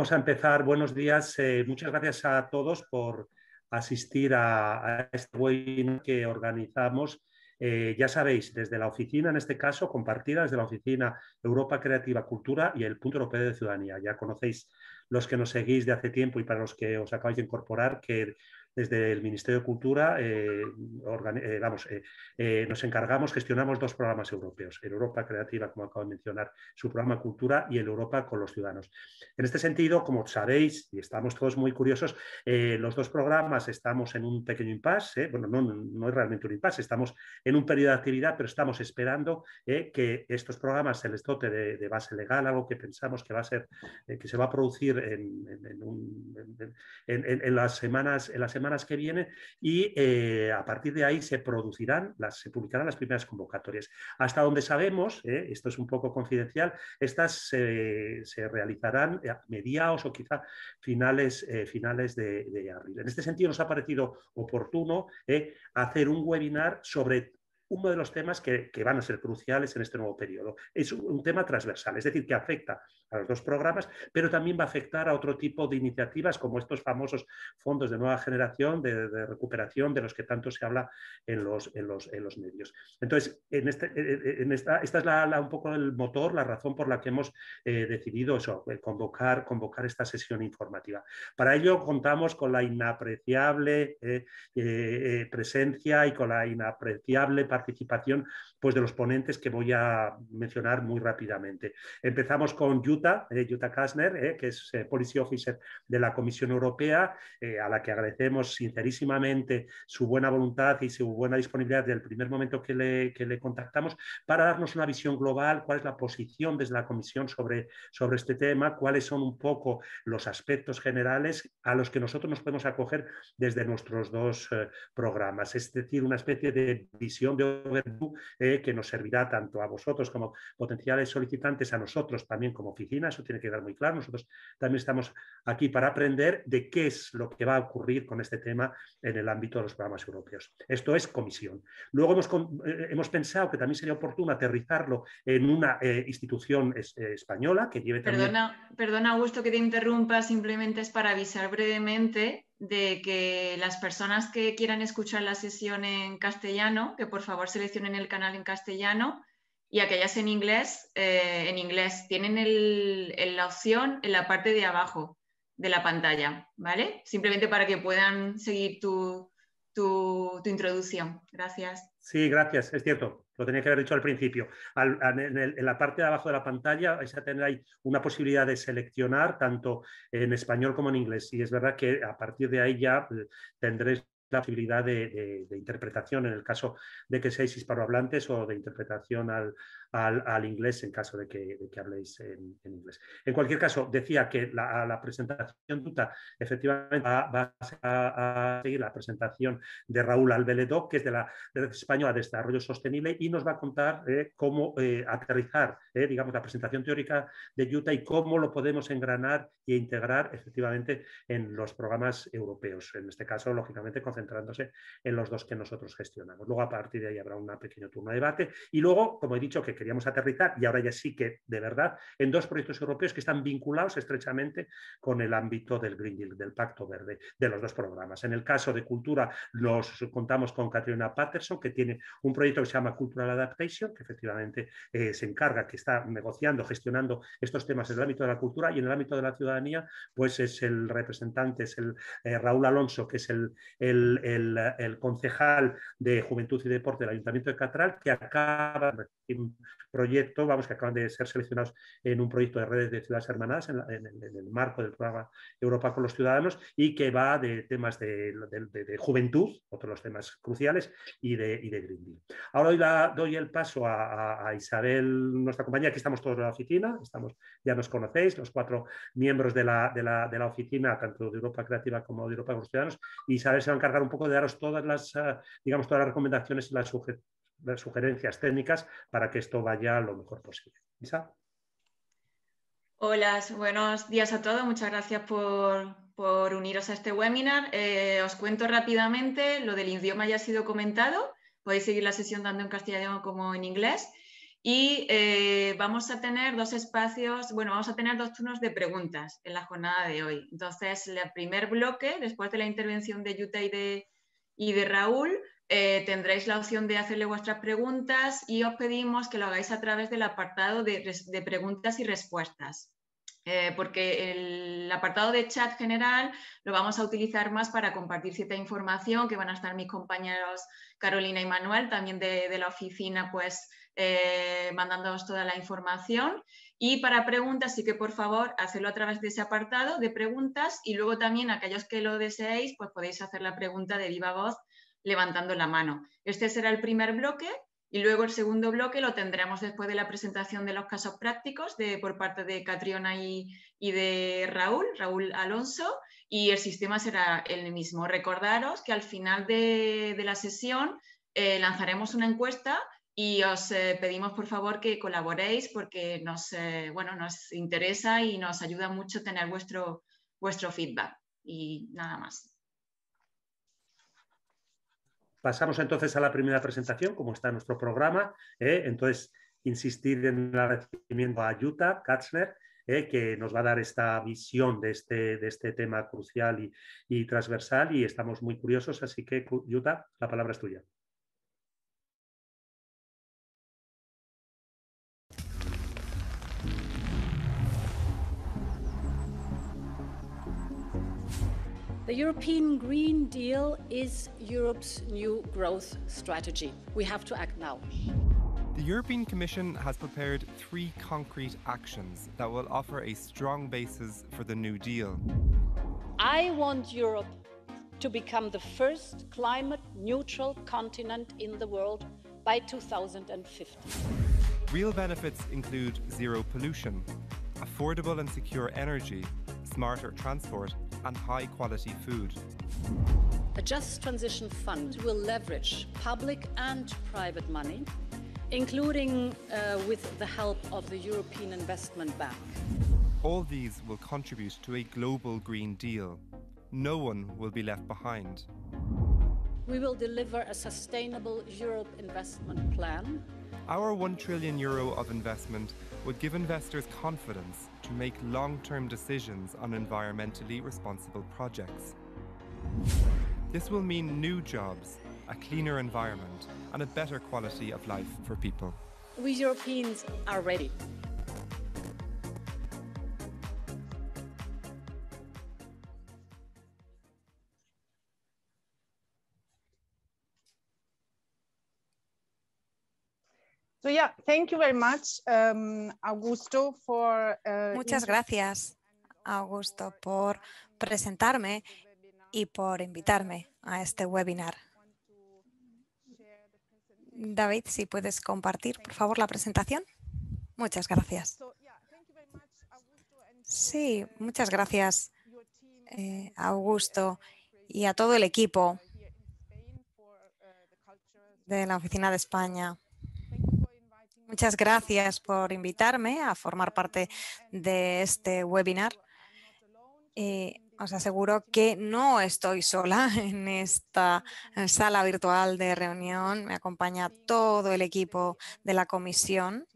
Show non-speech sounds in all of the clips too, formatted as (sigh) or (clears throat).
Vamos a empezar. Buenos días. Eh, muchas gracias a todos por asistir a, este webinar que organizamos. Eh, ya sabéis, desde la oficina, en este caso, compartida desde la oficina Europa Creativa Cultura y el Punto Europeo de Ciudadanía. Ya conocéis los que nos seguís de hace tiempo y para los que os acabáis de incorporar, que desde el Ministerio de Cultura eh, eh, vamos, eh, nos encargamos, gestionamos dos programas europeos, el Europa Creativa, como acabo de mencionar, su programa Cultura y el Europa con los Ciudadanos. En este sentido, como sabéis, y estamos todos muy curiosos, los dos programas estamos en un pequeño impasse, bueno, no, es realmente un impasse, estamos en un periodo de actividad, pero estamos esperando que estos programas se les dote de, base legal, algo que pensamos que va a ser, que se va a producir en, las semanas, en las semanas semanas que viene y eh, a partir de ahí se producirán, las, se publicarán las primeras convocatorias. Hasta donde sabemos, eh, esto es un poco confidencial, estas se realizarán a eh, mediados o quizá finales, finales de, de, abril. En este sentido nos ha parecido oportuno hacer un webinar sobre uno de los temas que, van a ser cruciales en este nuevo periodo. Es un tema transversal, es decir, que afecta a los dos programas, pero también va a afectar a otro tipo de iniciativas como estos famosos fondos de nueva generación, de, recuperación, de los que tanto se habla en los, los, medios. Entonces, en, este, esta, es un poco el motor, la razón por la que hemos eh, decidido eso, eh, convocar, convocar esta sesión informativa. Para ello contamos con la inapreciable eh, presencia y con la inapreciable participación participación pues, de los ponentes que voy a mencionar muy rápidamente. Empezamos con Jutta, eh, Kastner, eh, que es eh, Policy Officer de la Comisión Europea, eh, a la que agradecemos sincerísimamente su buena voluntad y su buena disponibilidad del primer momento que le, contactamos para darnos una visión global, cuál es la posición desde la Comisión sobre, sobre este tema, cuáles son un poco los aspectos generales a los que nosotros nos podemos acoger desde nuestros dos programas. Es decir, una especie de visión de eh, que nos servirá tanto a vosotros como potenciales solicitantes, a nosotros también como oficina, eso tiene que quedar muy claro. Nosotros también estamos aquí para aprender de qué es lo que va a ocurrir con este tema en el ámbito de los programas europeos. Esto es comisión. Luego hemos, eh, pensado que también sería oportuno aterrizarlo en una eh, institución española que lleve también... Perdona, perdona, Augusto, que te interrumpa, simplemente es para avisar brevemente de que las personas que quieran escuchar la sesión en castellano, que por favor seleccionen el canal en castellano y aquellas en inglés, eh, en inglés, tienen la opción en la parte de abajo de la pantalla, ¿vale? Simplemente para que puedan seguir tu introducción. Gracias. Sí, gracias, es cierto. Lo tenía que haber dicho al principio. en, la parte de abajo de la pantalla vais a tener ahí una posibilidad de seleccionar tanto en español como en inglés. Y es verdad que a partir de ahí ya eh, tendréis la posibilidad de, interpretación en el caso de que seáis hispanohablantes o de interpretación al, al, inglés en caso de que, habléis en, inglés. En cualquier caso, decía que la, presentación presentación tuta efectivamente va, a, seguir la presentación de Raúl Albeledo, que es de la Red Española de Desarrollo Sostenible, y nos va a contar eh, cómo eh, aterrizar, eh, digamos, la presentación teórica de Utah y cómo lo podemos engranar e integrar efectivamente en los programas europeos. En este caso, lógicamente, concentrándose en los dos que nosotros gestionamos. Luego, a partir de ahí habrá un pequeño turno de debate y luego, como he dicho, que queríamos aterrizar y ahora ya sí que de verdad en dos proyectos europeos que están vinculados estrechamente con el ámbito del Green Deal, del Pacto Verde, de los dos programas. En el caso de cultura nos contamos con Katrina Patterson que tiene un proyecto que se llama Cultural Adaptation que efectivamente eh, se encarga, que está negociando, gestionando estos temas en el ámbito de la cultura y en el ámbito de la ciudadanía pues es el representante, es el eh, Raúl Alonso que es el, el concejal de Juventud y Deporte del Ayuntamiento de Catral que acaba proyecto, vamos, que acaban de ser seleccionados en un proyecto de redes de ciudades hermanadas en, el, marco del programa Europa con los Ciudadanos y que va de temas de, juventud, otro de los temas cruciales, y de, Green Deal. Ahora hoy la, doy el paso a, Isabel, nuestra compañía, que estamos todos en la oficina, estamos, ya nos conocéis, los cuatro miembros de la, de la oficina, tanto de Europa Creativa como de Europa con los Ciudadanos, y Isabel se va a encargar un poco de daros todas las, ah, digamos, todas las recomendaciones y las sugerencias sugerencias técnicas para que esto vaya lo mejor posible. Isa. Hola, buenos días a todos. Muchas gracias por, por uniros a este webinar. Eh, os cuento rápidamente, lo del idioma ya ha sido comentado. Podéis seguir la sesión tanto en castellano como en inglés. Y eh, vamos a tener dos espacios, bueno, vamos a tener dos turnos de preguntas en la jornada de hoy. Entonces, el primer bloque, después de la intervención de Yuta y y de Raúl, eh, tendréis la opción de hacerle vuestras preguntas y os pedimos que lo hagáis a través del apartado de, preguntas y respuestas. Eh, porque el apartado de chat general lo vamos a utilizar más para compartir cierta información que van a estar mis compañeros Carolina y Manuel, también de, la oficina, pues eh, mandándonos toda la información. Y para preguntas, sí que por favor, hacedlo a través de ese apartado de preguntas y luego también aquellos que lo deseéis, pues podéis hacer la pregunta de viva voz levantando la mano. Este será el primer bloque y luego el segundo bloque lo tendremos después de la presentación de los casos prácticos de, por parte de Catriona y, de Raúl, Raúl Alonso, y el sistema será el mismo. Recordaros que al final de, la sesión eh, lanzaremos una encuesta y os eh, pedimos por favor que colaboréis porque nos, eh, bueno, nos interesa y nos ayuda mucho tener vuestro, vuestro feedback. Y nada más. Pasamos entonces a la primera presentación, como está nuestro programa. ¿eh? entonces, insistir en el agradecimiento a Jutta Katzner, ¿eh? que nos va a dar esta visión de este, de este tema crucial y, y transversal. Y estamos muy curiosos, así que, Jutta, la palabra es tuya. The European Green Deal is Europe's new growth strategy. We have to act now. The European Commission has prepared three concrete actions that will offer a strong basis for the New Deal. I want Europe to become the first climate neutral continent in the world by 2050. Real benefits include zero pollution, affordable and secure energy, smarter transport, and high quality food. A Just Transition Fund will leverage public and private money, including uh, with the help of the European Investment Bank. All these will contribute to a global Green Deal. No one will be left behind. We will deliver a sustainable Europe investment plan our 1 trillion euro of investment would give investors confidence to make long-term decisions on environmentally responsible projects. This will mean new jobs, a cleaner environment and a better quality of life for people. We Europeans are ready. thank much, um, Augusto, uh, Muchas gracias, Augusto, por presentarme y por invitarme a este webinar. David, si puedes compartir, por favor, la presentación. Muchas gracias. Sí, muchas gracias, eh, Augusto, y a todo el equipo uh, de la Oficina de España Muchas gracias por invitarme a formar parte de este webinar. Y os aseguro que no estoy sola (laughs) en esta eh, sala virtual de reunión. Me acompaña todo el equipo de la comisión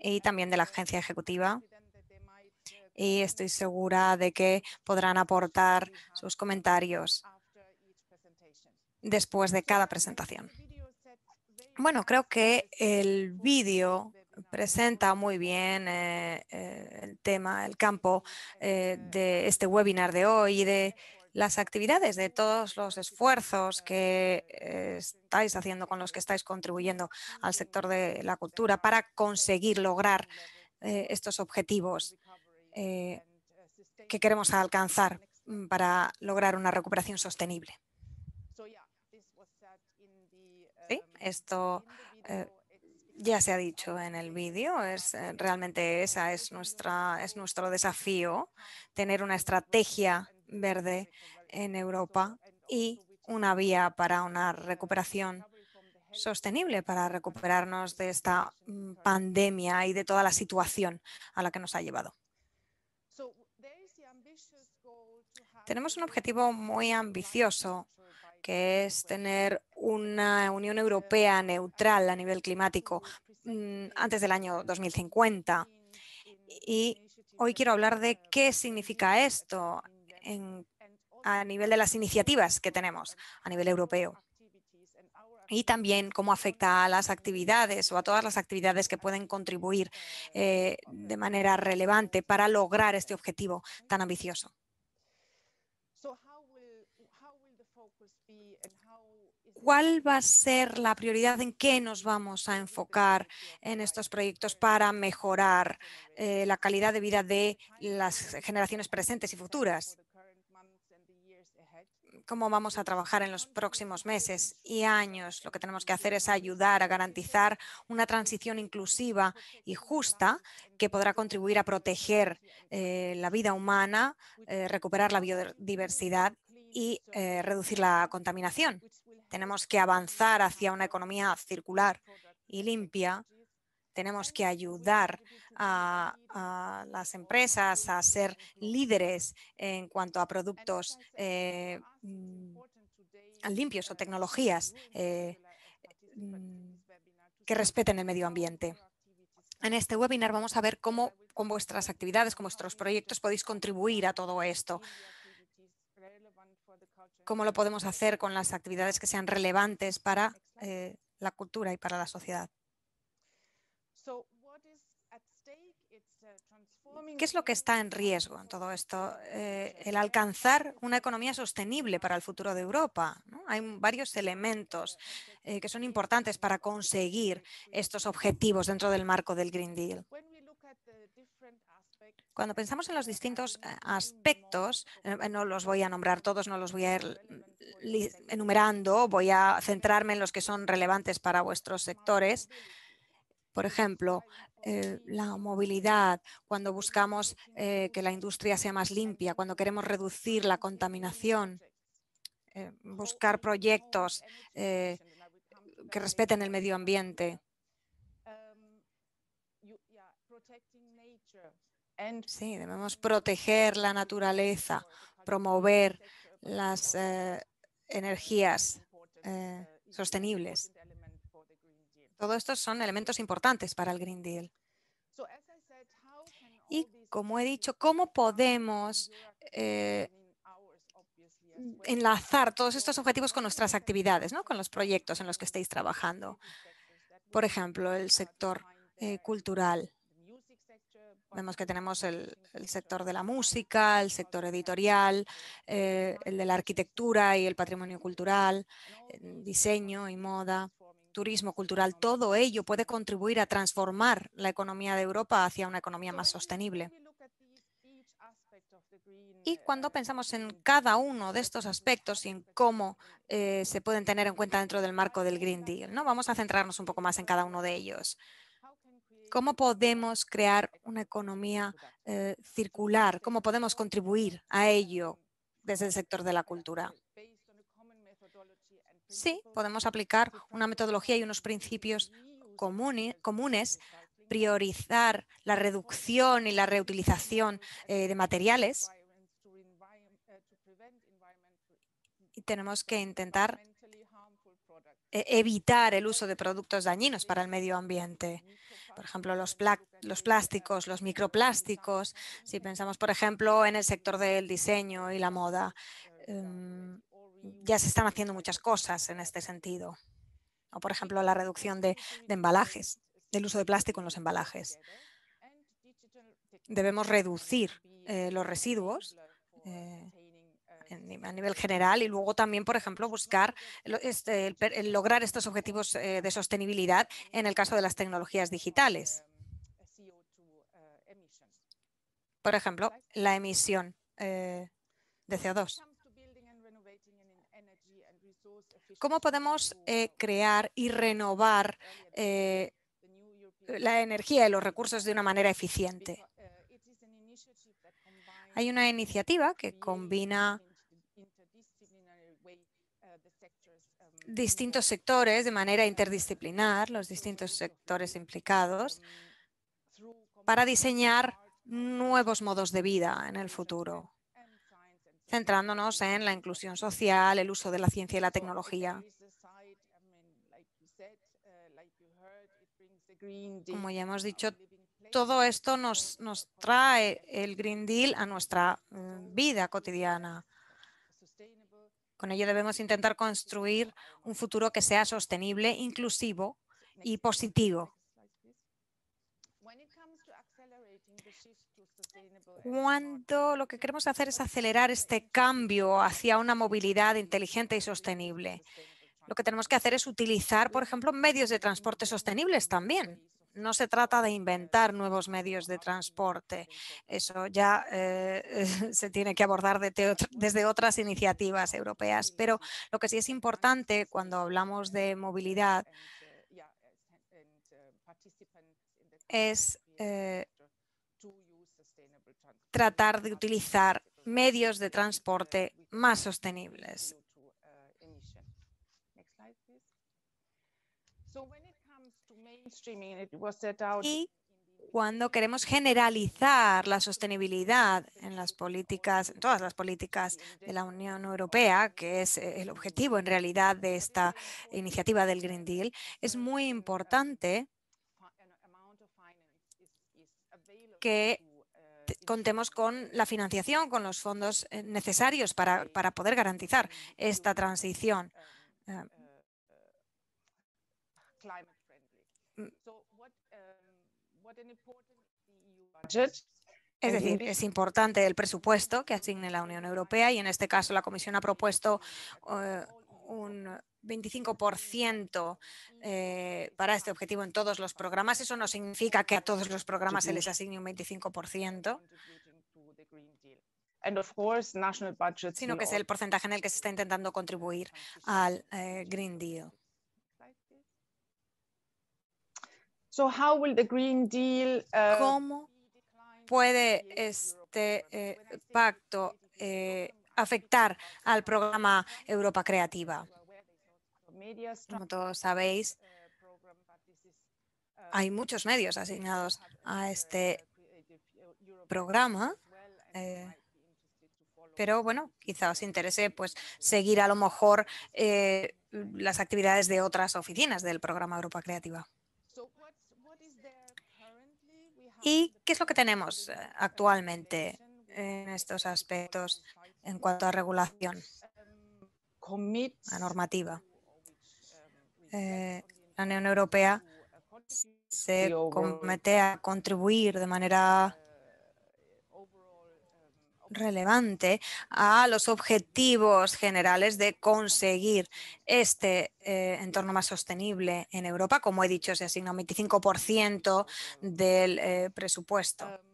y también de la agencia ejecutiva. Y estoy segura de que podrán aportar sus comentarios después de cada presentación. Bueno, creo que el vídeo presenta muy bien eh, eh, el tema, el campo eh, de este webinar de hoy y de las actividades, de todos los esfuerzos que estáis haciendo con los que estáis contribuyendo al sector de la cultura para conseguir lograr estos objetivos que queremos alcanzar mm, para lograr una recuperación sostenible esto eh, ya se ha dicho en el vídeo, es, eh, realmente esa es, nuestra, es nuestro desafío, tener una estrategia verde en Europa y una vía para una recuperación sostenible para recuperarnos de esta mm, pandemia y de toda la situación a la que nos ha llevado. Tenemos un objetivo muy ambicioso que es tener una Unión Europea neutral a nivel climático mm, antes del año 2050. Y hoy quiero hablar de qué significa esto a nivel de las iniciativas que tenemos a nivel europeo y también cómo afecta a las actividades o a todas las actividades que pueden contribuir eh, de manera relevante para lograr este objetivo tan ambicioso. cuál va a ser la prioridad, en qué nos vamos a enfocar en estos proyectos para mejorar eh, la calidad de vida de las generaciones presentes y futuras. Cómo vamos a trabajar en los próximos meses y años. Lo que tenemos que hacer es ayudar a garantizar una transición inclusiva y justa que podrá contribuir a proteger eh, la vida humana, eh, recuperar la biodiversidad y reducir la contaminación. Tenemos que avanzar hacia una economía circular y limpia. Tenemos que ayudar a, las empresas a ser líderes en cuanto a productos eh, mm, limpios o tecnologías eh, mm, que respeten el medio ambiente. En este webinar vamos a ver cómo con vuestras actividades, con vuestros proyectos podéis contribuir a todo esto cómo lo podemos hacer con las actividades que sean relevantes para eh, la cultura y para la sociedad. Uh, ¿Qué es lo que está en riesgo en todo esto? Eh, el alcanzar una economía sostenible para el futuro de Europa. Hay varios elementos eh, que son importantes para conseguir estos objetivos dentro del marco del Green Deal. Cuando pensamos en los distintos eh, aspectos, eh, eh, no los voy a nombrar todos, no los voy a ir enumerando, voy a centrarme en los que son relevantes para vuestros sectores. Por ejemplo, la movilidad, cuando buscamos que la industria sea más limpia, cuando queremos reducir la contaminación, buscar proyectos que respeten el medio ambiente. Sí, debemos proteger la naturaleza, promover las eh, energías eh, sostenibles. Todos estos son elementos importantes para el Green Deal. Y como he dicho, ¿cómo podemos eh, enlazar todos estos objetivos con nuestras actividades, con los proyectos en los que estéis trabajando? Por ejemplo, el sector cultural Vemos que tenemos el, sector de la música, el sector editorial, eh, el de la arquitectura y el patrimonio cultural, diseño y moda, turismo cultural. Todo ello puede contribuir a transformar la economía de Europa hacia una economía más sostenible. Y cuando pensamos en cada uno de estos aspectos y en cómo eh, se pueden tener en cuenta dentro del marco del Green Deal, ¿no? vamos a centrarnos un poco más en cada uno de ellos cómo podemos crear una economía eh, circular, cómo podemos contribuir a ello desde el sector de la cultura. Sí, podemos aplicar una metodología y unos principios comunes, priorizar la reducción y la reutilización eh, de materiales eh, y tenemos que intentar e, evitar el uso de productos dañinos para el medio ambiente. Por ejemplo, los, plásticos, los microplásticos. Si pensamos, por ejemplo, en el sector del diseño y la moda, em, ya se están haciendo muchas cosas en este sentido. O, por ejemplo, la reducción de, embalajes, del uso de plástico en los embalajes. Debemos reducir eh, los residuos. Eh, a nivel general y luego también, por ejemplo, buscar este, el, lograr estos objetivos eh, de sostenibilidad en el caso de las tecnologías digitales. Por ejemplo, la emisión eh, de CO2. ¿Cómo podemos eh, crear y renovar la energía y los recursos de una manera eficiente? Hay una iniciativa que combina distintos sectores de manera interdisciplinar, los distintos sectores implicados, para diseñar nuevos modos de vida en el futuro, centrándonos en la inclusión social, el uso de la ciencia y la tecnología. Como ya hemos dicho, todo esto nos, nos trae el Green Deal a nuestra eh, vida cotidiana. Con ello debemos intentar construir un futuro que sea sostenible, inclusivo y positivo. Cuando lo que queremos hacer es acelerar este cambio hacia una movilidad inteligente y sostenible, lo que tenemos que hacer es utilizar, por ejemplo, medios de transporte sostenibles también no se trata de inventar nuevos medios de transporte. Eso ya eh, (laughs) se tiene que abordar desde otras iniciativas europeas. Pero lo que sí es importante cuando hablamos de movilidad es eh, tratar de utilizar medios de transporte más sostenibles. Y cuando queremos generalizar la sostenibilidad en las políticas, en todas las políticas de la Unión Europea, que es eh, el objetivo en realidad de esta iniciativa del Green Deal, es muy importante que contemos con la financiación, con los fondos eh, necesarios para, poder garantizar esta transición eh, Mm. Um, es decir, es importante el presupuesto que asigne la Unión Europea y en este caso la Comisión ha propuesto eh, un 25% eh, para este objetivo en todos los programas. Eso no significa que a todos los programas se les asigne un 25% sino que es el porcentaje en el que se está intentando contribuir al eh, Green Deal. Uh, ¿Cómo puede este eh, pacto eh, afectar al programa Europa Creativa? Como todos sabéis, hay muchos medios asignados a este programa. Eh, pero bueno, quizá os interese pues seguir a lo mejor las actividades de otras oficinas del programa Europa Creativa. ¿Y qué es lo que tenemos eh, actualmente en estos aspectos en cuanto a regulación, a normativa? Eh, la Unión Europea se compromete a contribuir de manera relevante a los objetivos generales de conseguir este eh, entorno más sostenible en Europa. Como he dicho, se asigna un 25% del eh, presupuesto. Um,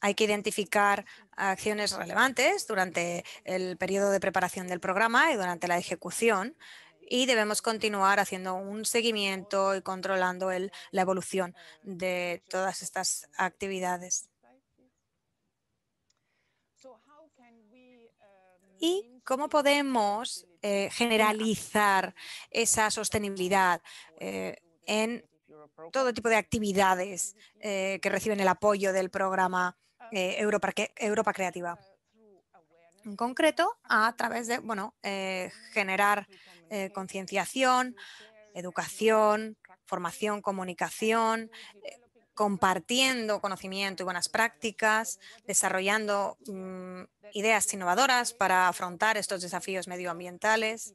Hay que identificar acciones relevantes durante el periodo de preparación del programa y durante la ejecución y debemos continuar haciendo un seguimiento y controlando la evolución de todas estas actividades. ¿Y cómo podemos eh, generalizar esa sostenibilidad eh, en todo tipo de actividades eh, que reciben el apoyo del programa Europa, Europa Creativa? en concreto a través de bueno, eh, generar eh, concienciación, educación, formación, comunicación, eh, compartiendo conocimiento y buenas prácticas, desarrollando mm, ideas innovadoras para afrontar estos desafíos medioambientales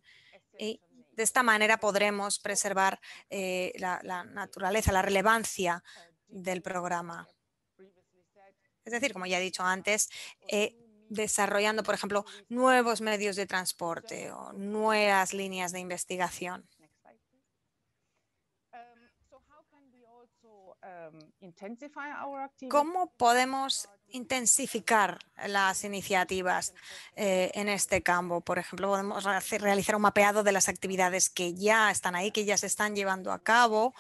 y de esta manera podremos preservar la, naturaleza, la relevancia del programa. Es decir, como ya he dicho antes, desarrollando, por ejemplo, nuevos medios de transporte o nuevas líneas de investigación. ¿Cómo podemos intensificar las iniciativas eh, en este campo? Por ejemplo, podemos realizar un mapeado de las actividades que ya están ahí, que ya se están llevando a cabo.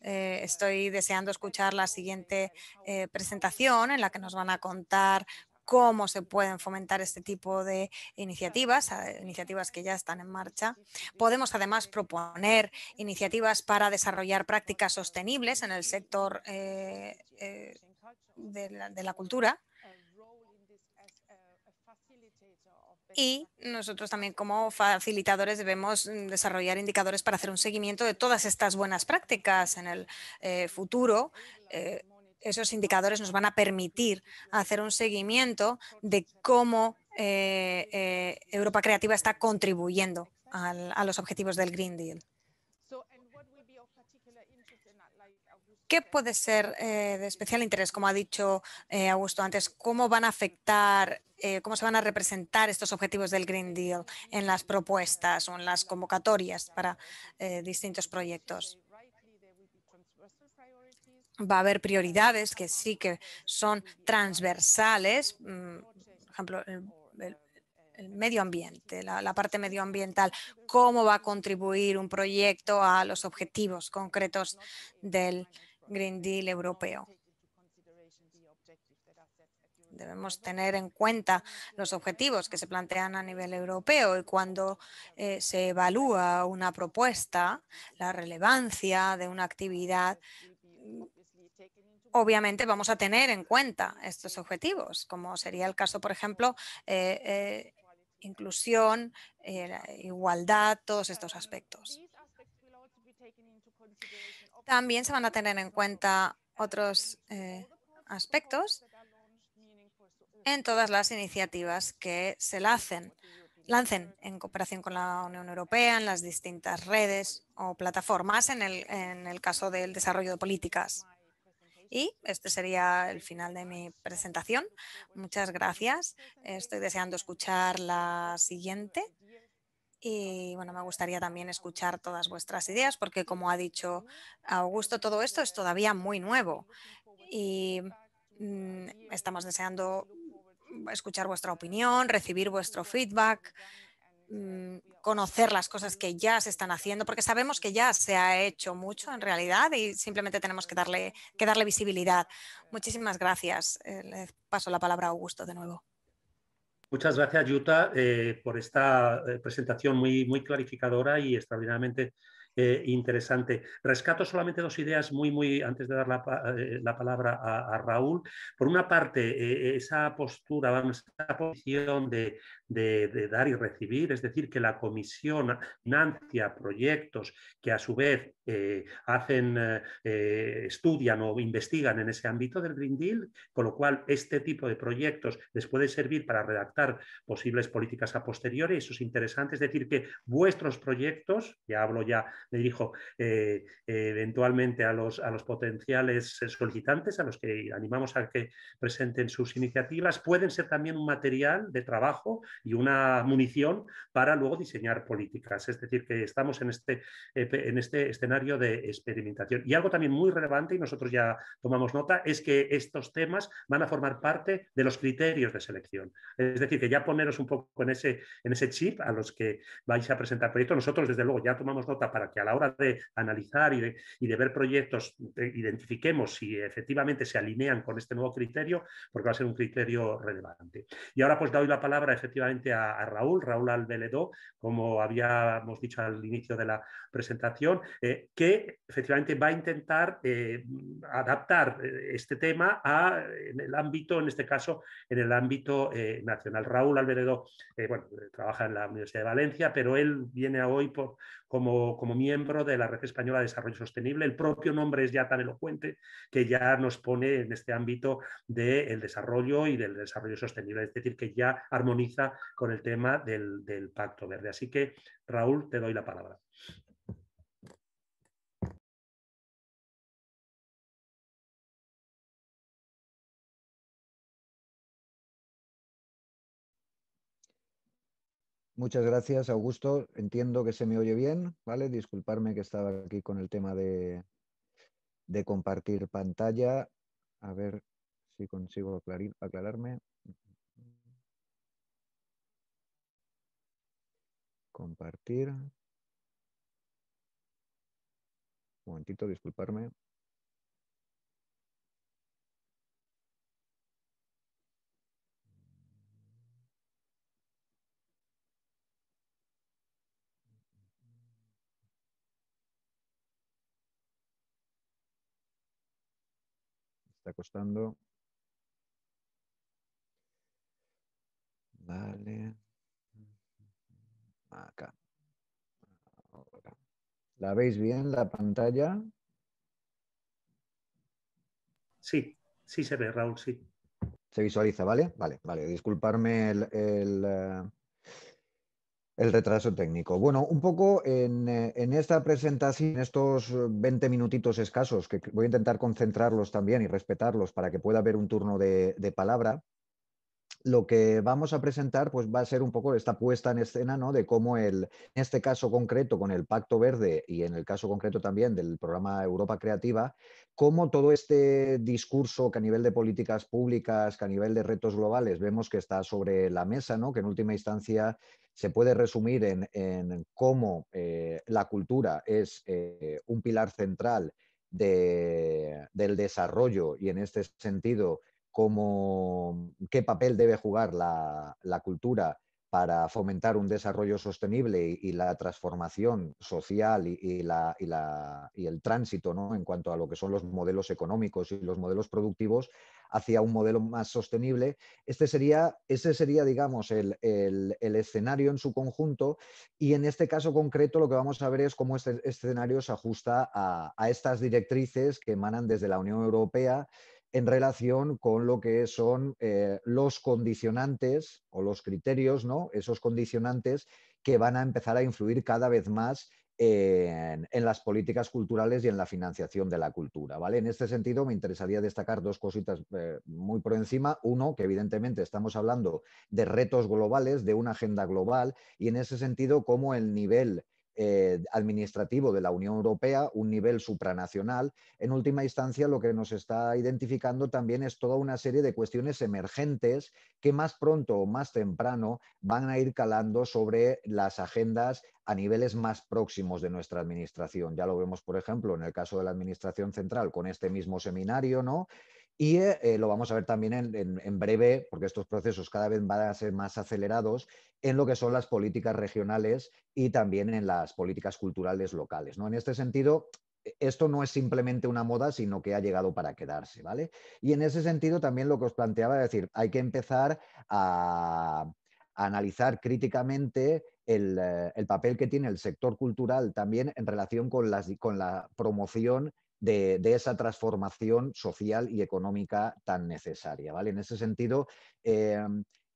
Eh, estoy deseando escuchar la siguiente eh, presentación en la que nos van a contar cómo se pueden fomentar este tipo de iniciativas, eh, iniciativas que ya están en marcha. Podemos además proponer iniciativas para desarrollar prácticas sostenibles en el sector eh, eh, de, la, cultura. Y nosotros también como facilitadores debemos mm, desarrollar indicadores para hacer un seguimiento de todas estas buenas prácticas en el futuro esos indicadores nos van a permitir hacer un seguimiento de cómo eh, eh, Europa Creativa está contribuyendo a los objetivos del Green Deal. ¿Qué puede ser eh, de especial interés, como ha dicho Augusto antes? ¿Cómo van a afectar, cómo se van a representar estos objetivos del Green Deal en las propuestas o en las convocatorias para distintos proyectos? va a haber prioridades que sí que son transversales, mm, por ejemplo, el, medio ambiente, la, parte medioambiental, cómo va a contribuir un proyecto a los objetivos concretos del Green Deal europeo. Debemos tener en cuenta los objetivos que se plantean a nivel europeo y cuando eh, se evalúa una propuesta, la relevancia de una actividad obviamente vamos a tener en cuenta estos objetivos, como sería el caso, por ejemplo, eh, eh, inclusión, eh, igualdad, todos estos aspectos. También se van a tener en cuenta otros aspectos en todas las iniciativas que se lancen, en cooperación con la Unión Europea, en las distintas redes o plataformas, en el caso del desarrollo de políticas. Y este sería el final de mi presentación. Muchas gracias. Estoy deseando escuchar la siguiente. Y bueno, me gustaría también escuchar todas vuestras ideas, porque como ha dicho Augusto, todo esto es todavía muy nuevo. Y mm, estamos deseando escuchar vuestra opinión, recibir vuestro feedback Mm, conocer las cosas que ya se están haciendo, porque sabemos que ya se ha hecho mucho en realidad y simplemente tenemos que darle, que darle visibilidad. Muchísimas gracias. Eh, le paso la palabra a Augusto de nuevo. Muchas gracias, Yuta, eh, por esta eh, presentación muy, muy clarificadora y extraordinariamente interesante. Rescato solamente dos ideas muy, muy, antes de dar la, palabra a, Raúl. Por una parte, esa postura, vamos esa posición de, de, dar y recibir, es decir, que la comisión financia proyectos que a su vez eh, hacen, eh, eh, estudian o investigan en ese ámbito del Green Deal, con lo cual este tipo de proyectos les puede servir para redactar posibles políticas a posteriori, eso es interesante, es decir, que vuestros proyectos, ya hablo ya, me dirijo eventualmente a los, a los potenciales solicitantes, a los que animamos a que presenten sus iniciativas, pueden ser también un material de trabajo y una munición para luego diseñar políticas. Es decir, que estamos en este, eh, en este escenario de experimentación. Y algo también muy relevante, y nosotros ya tomamos nota, es que estos temas van a formar parte de los criterios de selección. Es decir, que ya poneros un poco en ese, en ese chip a los que vais a presentar proyectos. Nosotros, desde luego, ya tomamos nota para que a la hora de analizar y de, y de ver proyectos eh, identifiquemos si efectivamente se alinean con este nuevo criterio, porque va a ser un criterio relevante. Y ahora pues doy la palabra efectivamente a, Raúl, Raúl Albeledó, como habíamos dicho al inicio de la presentación, eh, que efectivamente va a intentar eh, adaptar eh, este tema en el ámbito, en este caso, en el ámbito nacional. Raúl Albeledó, trabaja en la Universidad de Valencia, pero él viene hoy por, como, miembro de la Red Española de Desarrollo Sostenible. El propio nombre es ya tan elocuente que ya nos pone en este ámbito del desarrollo y del desarrollo sostenible, es decir, que ya armoniza con el tema del Pacto Verde. Así que, Raúl, te doy la palabra. Muchas gracias, Augusto. Entiendo que se me oye bien, ¿vale? Disculparme que estaba aquí con el tema de, de compartir pantalla. A ver si consigo aclararme. Compartir. Un momentito, disculparme. está costando. Vale. Acá. ¿La veis bien la pantalla? Sí, sí se ve, Raúl, sí. Se visualiza, ¿vale? Vale, vale. Disculparme el eh, el retraso técnico. Bueno, un poco en, eh, en, esta presentación, en estos 20 eh, minutitos escasos, que voy a intentar concentrarlos también y respetarlos para que pueda haber un turno de palabra, lo que vamos a presentar pues, va a ser un poco esta puesta en escena de cómo el, en este caso concreto con el Pacto Verde y en el caso concreto también del programa Europa Creativa, cómo todo este discurso que a nivel de políticas públicas, que a nivel de retos globales vemos que está sobre la mesa, ¿no? que en última instancia se puede resumir en, en cómo eh, la cultura es eh, un pilar central del desarrollo y en este sentido qué papel debe jugar la, cultura para fomentar un desarrollo sostenible y, la transformación social y, el tránsito ¿no? en cuanto a lo que son los modelos económicos y los modelos productivos hacia un modelo más sostenible. Este sería, ese sería, digamos, el, escenario en su conjunto y en este caso concreto lo que vamos a ver es cómo este escenario se ajusta a, a estas directrices que emanan desde la Unión Europea en relación con lo que son eh, los condicionantes o los criterios, ¿no? Esos condicionantes que van a empezar a influir cada vez más en, las políticas culturales y en la financiación de la cultura. ¿vale? En este sentido, me interesaría destacar dos cositas eh, muy por encima. Uno, que evidentemente estamos hablando de retos globales, de una agenda global, y en ese sentido, cómo el nivel eh, administrativo de la Unión Europea, un nivel supranacional. En última instancia, lo que nos está identificando también es toda una serie de cuestiones emergentes que más pronto o más temprano van a ir calando sobre las agendas a niveles más próximos de nuestra administración. Ya lo vemos, por ejemplo, en el caso de la Administración Central con este mismo seminario, ¿no? Y eh, lo vamos a ver también en, breve, porque estos procesos cada vez van a ser más acelerados en lo que son las políticas regionales y también en las políticas culturales locales. ¿no? En este sentido, esto no es simplemente una moda, sino que ha llegado para quedarse. ¿vale? Y en ese sentido, también lo que os planteaba es decir, hay que empezar a, analizar críticamente eh, el, papel que tiene el sector cultural también en relación con, las, con la promoción de, esa transformación social y económica tan necesaria. ¿vale? En ese sentido, eh,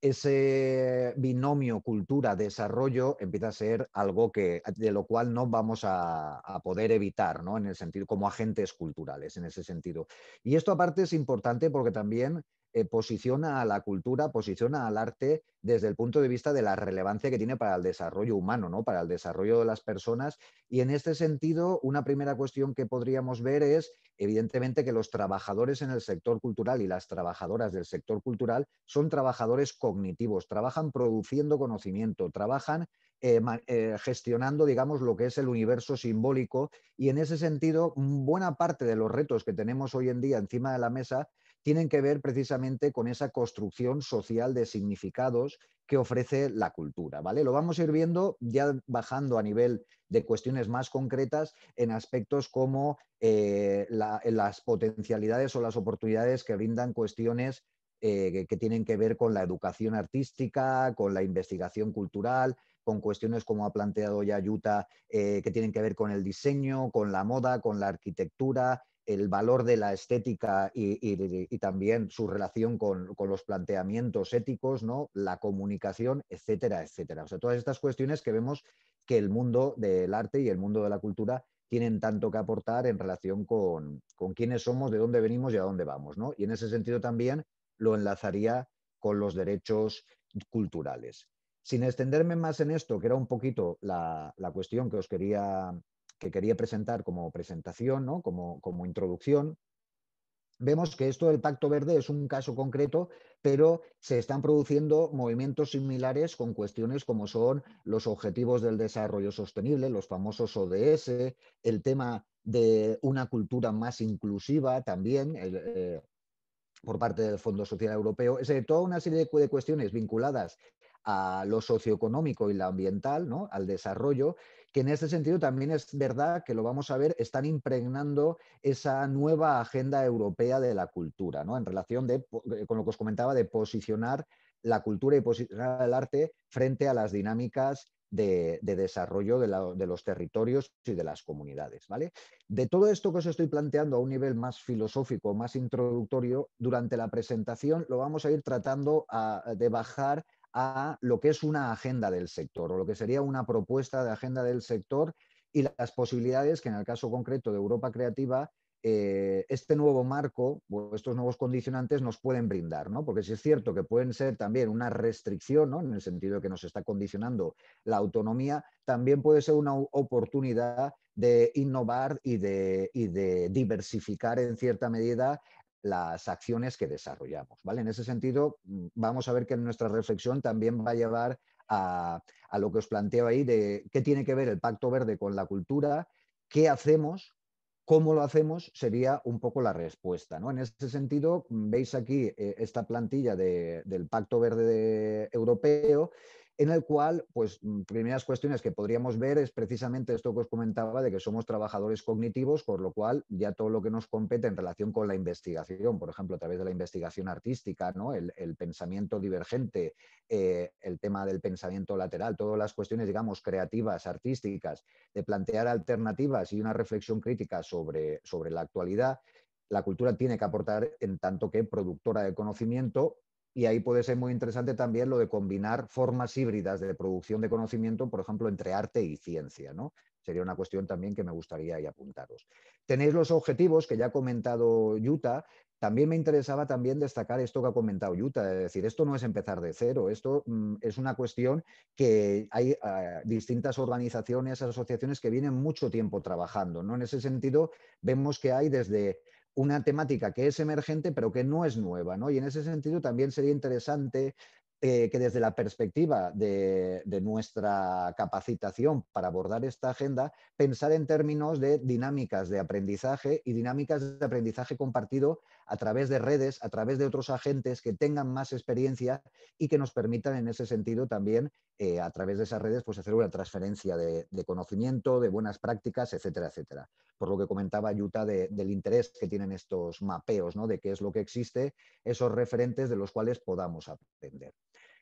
ese binomio cultura-desarrollo empieza a ser algo que, de lo cual no vamos a, a, poder evitar, ¿no? En el sentido, como agentes culturales, en ese sentido. Y esto aparte es importante porque también eh, posiciona a la cultura, posiciona al arte desde el punto de vista de la relevancia que tiene para el desarrollo humano, ¿no? para el desarrollo de las personas. Y en este sentido, una primera cuestión que podríamos ver es, evidentemente, que los trabajadores en el sector cultural y las trabajadoras del sector cultural son trabajadores cognitivos, trabajan produciendo conocimiento, trabajan eh, eh, gestionando, digamos, lo que es el universo simbólico. Y en ese sentido, buena parte de los retos que tenemos hoy en día encima de la mesa tienen que ver precisamente con esa construcción social de significados que ofrece la cultura, ¿vale? Lo vamos a ir viendo ya bajando a nivel de cuestiones más concretas en aspectos como eh, las potencialidades o las oportunidades que brindan cuestiones eh, que tienen que ver con la educación artística, con la investigación cultural, con cuestiones como ha planteado ya Yuta, eh, que tienen que ver con el diseño, con la moda, con la arquitectura, el valor de la estética y, también su relación con, los planteamientos éticos, ¿no? la comunicación, etcétera, etcétera. O sea, todas estas cuestiones que vemos que el mundo del arte y el mundo de la cultura tienen tanto que aportar en relación con, quiénes somos, de dónde venimos y a dónde vamos. ¿no? Y en ese sentido también lo enlazaría con los derechos culturales. Sin extenderme más en esto, que era un poquito la, la cuestión que os quería que quería presentar como presentación, ¿no? como, como introducción, vemos que esto del Pacto Verde es un caso concreto, pero se están produciendo movimientos similares con cuestiones como son los objetivos del desarrollo sostenible, los famosos ODS, el tema de una cultura más inclusiva también. Eh, por parte del Fondo Social Europeo, es decir, toda una serie de cuestiones vinculadas a lo socioeconómico y lo ambiental, ¿no? al desarrollo, que en este sentido también es verdad que lo vamos a ver, están impregnando esa nueva agenda europea de la cultura, ¿no? en relación eh, con lo que os comentaba de posicionar la cultura y posicionar el arte frente a las dinámicas de, desarrollo de, los territorios y de las comunidades. ¿vale? De todo esto que os estoy planteando a un nivel más filosófico, más introductorio, durante la presentación lo vamos a ir tratando de bajar a lo que es una agenda del sector o lo que sería una propuesta de agenda del sector y las posibilidades que en el caso concreto de Europa Creativa eh, este nuevo marco o estos nuevos condicionantes nos pueden brindar, Porque si es cierto que pueden ser también una restricción, ¿no? En el sentido de que nos está condicionando la autonomía, también puede ser una oportunidad de innovar y de, y de diversificar en cierta medida las acciones que desarrollamos. ¿vale? En ese sentido, mm, vamos a ver que nuestra reflexión también va a llevar a, lo que os planteo ahí de qué tiene que ver el Pacto Verde con la cultura, qué hacemos, cómo lo hacemos, sería un poco la respuesta. ¿no? En ese sentido, mm, veis aquí eh, esta plantilla del Pacto Verde Europeo en el cual, pues, mm, primeras cuestiones que podríamos ver es precisamente esto que os comentaba de que somos trabajadores cognitivos, por lo cual ya todo lo que nos compete en relación con la investigación, por ejemplo, a través de la investigación artística, ¿no? el, pensamiento divergente, eh, el tema del pensamiento lateral, todas las cuestiones, digamos, creativas, artísticas, de plantear alternativas y una reflexión crítica sobre, sobre la actualidad, la cultura tiene que aportar en tanto que productora de conocimiento y ahí puede ser muy interesante también lo de combinar formas híbridas de producción de conocimiento, por ejemplo, entre arte y ciencia. ¿no? Sería una cuestión también que me gustaría ahí apuntaros. Tenéis los objetivos que ya ha comentado Yuta. También me interesaba también destacar esto que ha comentado Yuta, es decir, esto no es empezar de cero, esto mm, es una cuestión que hay ah, distintas organizaciones, asociaciones que vienen mucho tiempo trabajando. ¿no? En ese sentido, vemos que hay desde una temática que es emergente pero que no es nueva, ¿no? Y en ese sentido también sería interesante eh, que desde la perspectiva de, de, nuestra capacitación para abordar esta agenda, pensar en términos de dinámicas de aprendizaje y dinámicas de aprendizaje compartido a través de redes, a través de otros agentes que tengan más experiencia y que nos permitan en ese sentido también, eh, a través de esas redes, pues hacer una transferencia de, conocimiento, de buenas prácticas, etcétera, etcétera. Por lo que comentaba Yuta del interés que tienen estos mapeos, ¿no? de qué es lo que existe, esos referentes de los cuales podamos aprender.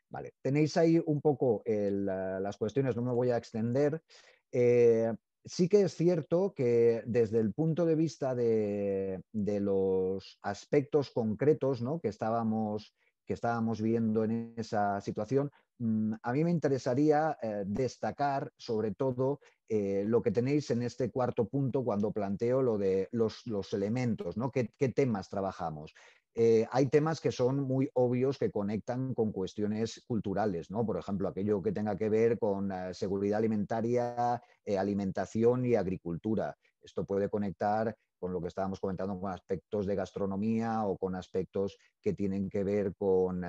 Vale, tenéis ahí un poco las cuestiones, no me voy a extender. Eh, sí que es cierto que desde el punto de vista de, los aspectos concretos ¿no? que, estábamos, que estábamos viendo en esa situación, mm, a mí me interesaría eh, destacar sobre todo eh, lo que tenéis en este cuarto punto cuando planteo lo de los, los elementos, ¿no? ¿Qué, temas trabajamos? Eh, hay temas que son muy obvios que conectan con cuestiones culturales, ¿no? Por ejemplo, aquello que tenga que ver con eh, seguridad alimentaria, eh, alimentación y agricultura. Esto puede conectar con lo que estábamos comentando con aspectos de gastronomía o con aspectos que tienen que ver con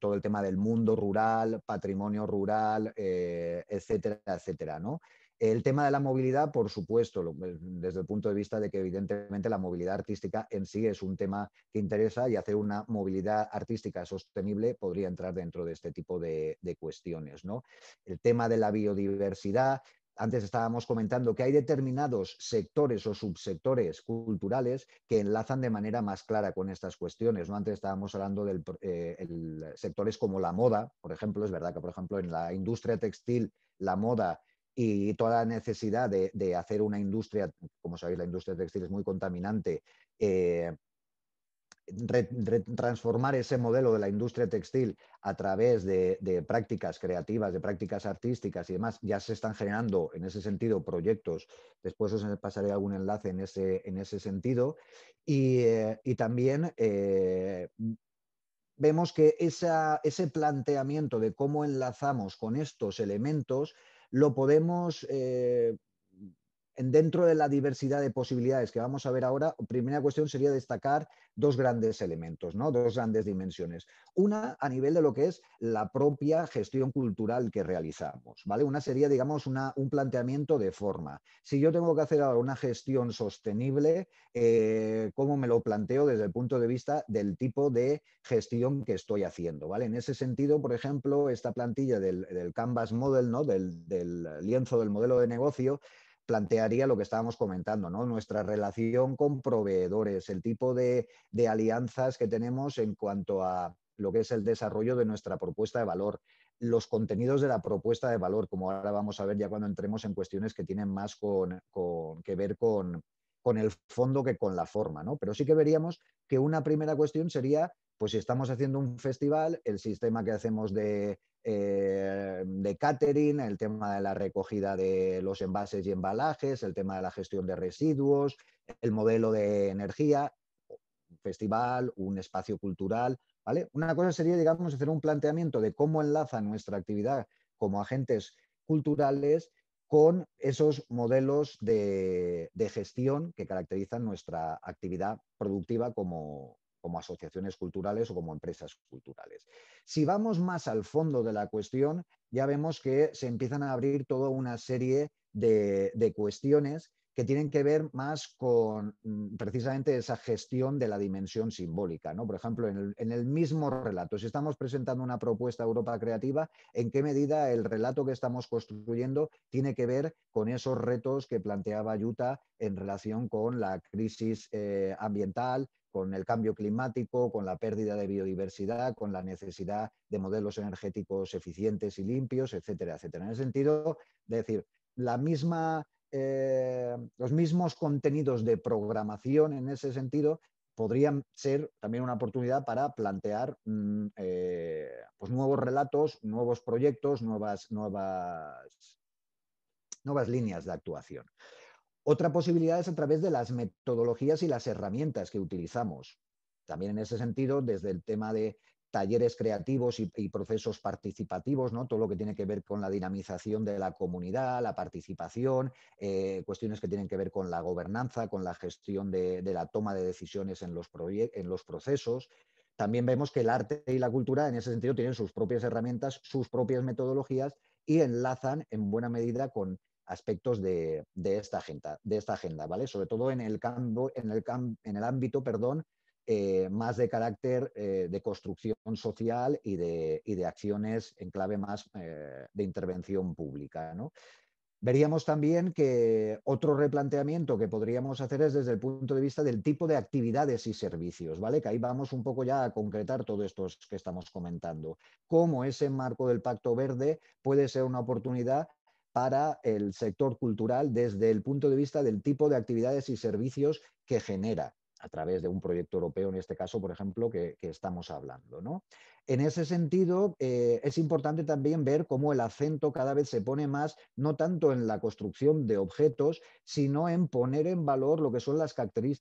todo el tema del mundo rural, patrimonio rural, etcétera, etcétera, ¿no? El tema de la movilidad, por supuesto, eh, desde el punto de vista de que evidentemente la movilidad artística en sí es un tema que interesa y hacer una movilidad artística sostenible podría entrar dentro de este tipo de, cuestiones. ¿no? El tema de la biodiversidad, antes estábamos comentando que hay determinados sectores o subsectores culturales que enlazan de manera más clara con estas cuestiones. ¿no? Antes estábamos hablando de eh, sectores como la moda, por ejemplo. Es verdad que, por ejemplo, en la industria textil, la moda y toda la necesidad de, hacer una industria, como sabéis, la industria textil es muy contaminante, eh, transformar ese modelo de la industria textil a través de, prácticas creativas, de prácticas artísticas y demás, ya se están generando en ese sentido proyectos. Después os pasaré algún enlace en ese, en ese sentido. Y, eh, también... Eh, vemos que ese planteamiento de cómo enlazamos con estos elementos lo podemos eh, dentro de la diversidad de posibilidades que vamos a ver ahora, primera cuestión sería destacar dos grandes elementos, ¿no? dos grandes dimensiones. Una a nivel de lo que es la propia gestión cultural que realizamos. ¿vale? Una sería, digamos, un planteamiento de forma. Si yo tengo que hacer ahora una gestión sostenible, eh, ¿cómo me lo planteo desde el punto de vista del tipo de gestión que estoy haciendo? ¿vale? En ese sentido, por ejemplo, esta plantilla del, Canvas Model, ¿no? del lienzo del modelo de negocio, plantearía lo que estábamos comentando, ¿no? Nuestra relación con proveedores, el tipo de, alianzas que tenemos en cuanto a lo que es el desarrollo de nuestra propuesta de valor, los contenidos de la propuesta de valor, como ahora vamos a ver ya cuando entremos en cuestiones que tienen más que ver con, con el fondo que con la forma, ¿no? Pero sí que veríamos que una primera cuestión sería, pues si estamos haciendo un festival, el sistema que hacemos de, eh, de catering, el tema de la recogida de los envases y embalajes, el tema de la gestión de residuos, el modelo de energía, festival, un espacio cultural, ¿vale? Una cosa sería, digamos, hacer un planteamiento de cómo enlaza nuestra actividad como agentes culturales con esos modelos de, gestión que caracterizan nuestra actividad productiva como, asociaciones culturales o como empresas culturales. Si vamos más al fondo de la cuestión, ya vemos que se empiezan a abrir toda una serie de cuestiones que tienen que ver más con mm, precisamente esa gestión de la dimensión simbólica. ¿no? Por ejemplo, en el, mismo relato, si estamos presentando una propuesta Europa Creativa, ¿en qué medida el relato que estamos construyendo tiene que ver con esos retos que planteaba Yuta en relación con la crisis eh, ambiental, con el cambio climático, con la pérdida de biodiversidad, con la necesidad de modelos energéticos eficientes y limpios, etcétera, etcétera? En el sentido de decir, la misma eh, los mismos contenidos de programación en ese sentido podrían ser también una oportunidad para plantear mm, eh, pues nuevos relatos, nuevos proyectos, nuevas, nuevas, nuevas líneas de actuación. Otra posibilidad es a través de las metodologías y las herramientas que utilizamos. También en ese sentido, desde el tema de talleres creativos y, procesos participativos, ¿no? todo lo que tiene que ver con la dinamización de la comunidad, la participación, eh, cuestiones que tienen que ver con la gobernanza, con la gestión de, la toma de decisiones en los, procesos. También vemos que el arte y la cultura en ese sentido tienen sus propias herramientas, sus propias metodologías y enlazan en buena medida con aspectos de, esta, agenda, de esta agenda, ¿vale? Sobre todo en el, campo, en el, en el ámbito perdón, eh, más de carácter eh, de construcción social y de, de, acciones en clave más eh, de intervención pública. Veríamos también que otro replanteamiento que podríamos hacer es desde el punto de vista del tipo de actividades y servicios, ¿vale? Que ahí vamos un poco ya a concretar todo esto que estamos comentando. Cómo ese marco del Pacto Verde puede ser una oportunidad para el sector cultural desde el punto de vista del tipo de actividades y servicios que genera a través de un proyecto europeo, en este caso, por ejemplo, que, estamos hablando. En ese sentido, eh, es importante también ver cómo el acento cada vez se pone más, no tanto en la construcción de objetos, sino en poner en valor lo que son las,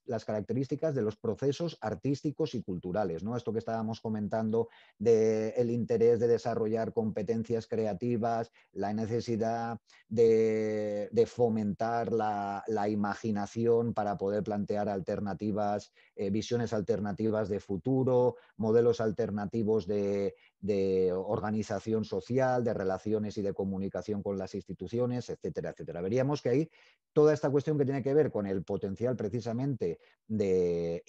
las características de los procesos artísticos y culturales. ¿no? Esto que estábamos comentando del interés de desarrollar competencias creativas, la necesidad de, fomentar la imaginación para poder plantear alternativas eh, visiones alternativas de futuro, modelos alternativos de, organización social, de relaciones y de comunicación con las instituciones, etcétera, etcétera. Veríamos que ahí toda esta cuestión que tiene que ver con el potencial precisamente de,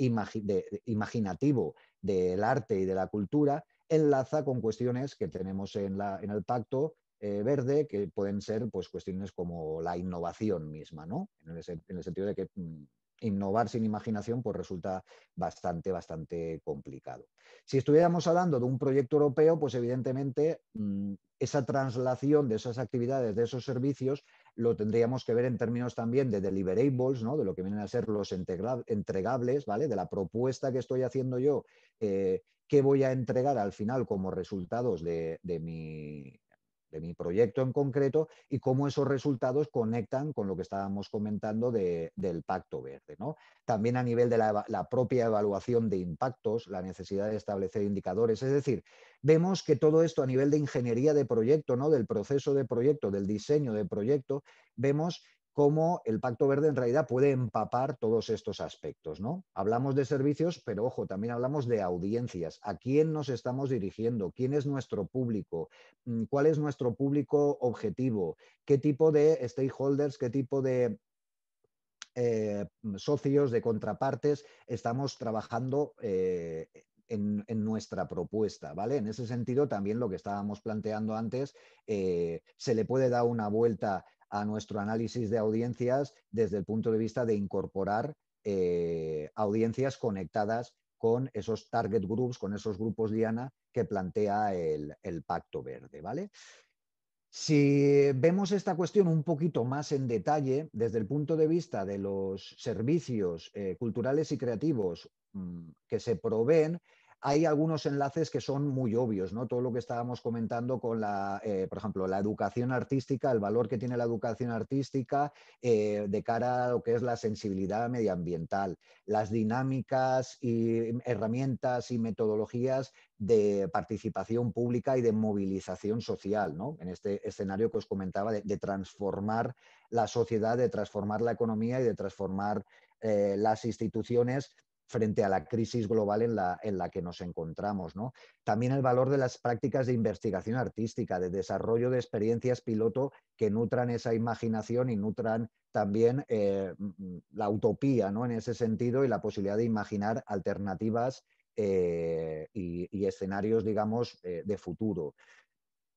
imaginativo del arte y de la cultura enlaza con cuestiones que tenemos en, la, en el pacto eh, verde, que pueden ser pues, cuestiones como la innovación misma, ¿no? en el sentido de que mm, innovar sin imaginación pues resulta bastante, bastante complicado. Si estuviéramos hablando de un proyecto europeo, pues evidentemente mm, esa traslación de esas actividades, de esos servicios, lo tendríamos que ver en términos también de deliverables, ¿no? de lo que vienen a ser los entregables, ¿vale? de la propuesta que estoy haciendo yo, que eh, qué voy a entregar al final como resultados de, de mi de mi proyecto en concreto y cómo esos resultados conectan con lo que estábamos comentando del pacto verde. ¿no? También a nivel de la, la, propia evaluación de impactos, la necesidad de establecer indicadores. Es decir, vemos que todo esto a nivel de ingeniería de proyecto, ¿no? del proceso de proyecto, del diseño de proyecto, vemos cómo el Pacto Verde en realidad puede empapar todos estos aspectos. ¿no? Hablamos de servicios, pero ojo, también hablamos de audiencias. ¿A quién nos estamos dirigiendo? ¿Quién es nuestro público? Mm, ¿Cuál es nuestro público objetivo? ¿Qué tipo de stakeholders, qué tipo de eh, mm, socios, de contrapartes estamos trabajando eh, en, nuestra propuesta, ¿vale? En ese sentido, también lo que estábamos planteando antes, eh, se le puede dar una vuelta a nuestro análisis de audiencias desde el punto de vista de incorporar eh, audiencias conectadas con esos target groups, con esos grupos Diana que plantea el, Pacto Verde, ¿vale? Si vemos esta cuestión un poquito más en detalle, desde el punto de vista de los servicios eh, culturales y creativos mm, que se proveen, hay algunos enlaces que son muy obvios, ¿no? Todo lo que estábamos comentando con la, eh, por ejemplo, la educación artística, el valor que tiene la educación artística eh, de cara a lo que es la sensibilidad medioambiental, las dinámicas y herramientas y metodologías de participación pública y de movilización social, ¿no? En este escenario que os comentaba de, transformar la sociedad, de transformar la economía y de transformar eh, las instituciones frente a la crisis global en la, que nos encontramos. ¿no? También el valor de las prácticas de investigación artística, de desarrollo de experiencias piloto que nutran esa imaginación y nutran también eh, la utopía ¿no? en ese sentido y la posibilidad de imaginar alternativas eh, y, escenarios, digamos, eh, de futuro.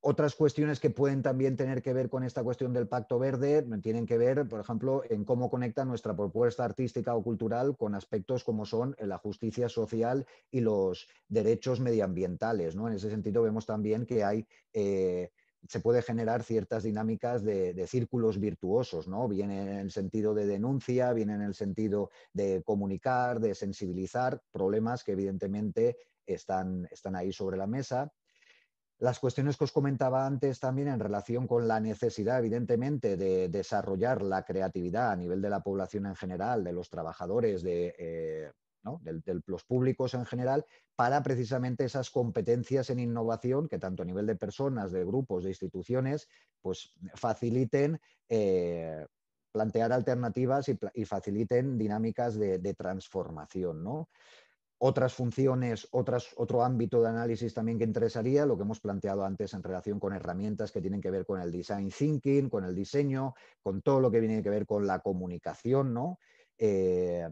Otras cuestiones que pueden también tener que ver con esta cuestión del Pacto Verde tienen que ver, por ejemplo, en cómo conecta nuestra propuesta artística o cultural con aspectos como son la justicia social y los derechos medioambientales. En ese sentido, vemos también que hay... Eh, se puede generar ciertas dinámicas de, círculos virtuosos, ¿no? en el sentido de denuncia, viene en el sentido de comunicar, de sensibilizar, problemas que evidentemente están, están ahí sobre la mesa. Las cuestiones que os comentaba antes también en relación con la necesidad, evidentemente, de desarrollar la creatividad a nivel de la población en general, de los trabajadores, de, eh, los públicos en general, para precisamente esas competencias en innovación que tanto a nivel de personas, de grupos, de instituciones, pues faciliten. Eh, plantear alternativas y, faciliten dinámicas de, de transformación, ¿no? otras funciones, otras, otro ámbito de análisis también que interesaría, lo que hemos planteado antes en relación con herramientas que tienen que ver con el design thinking, con el diseño, con todo lo que tiene que ver con la comunicación, ¿no? Eh,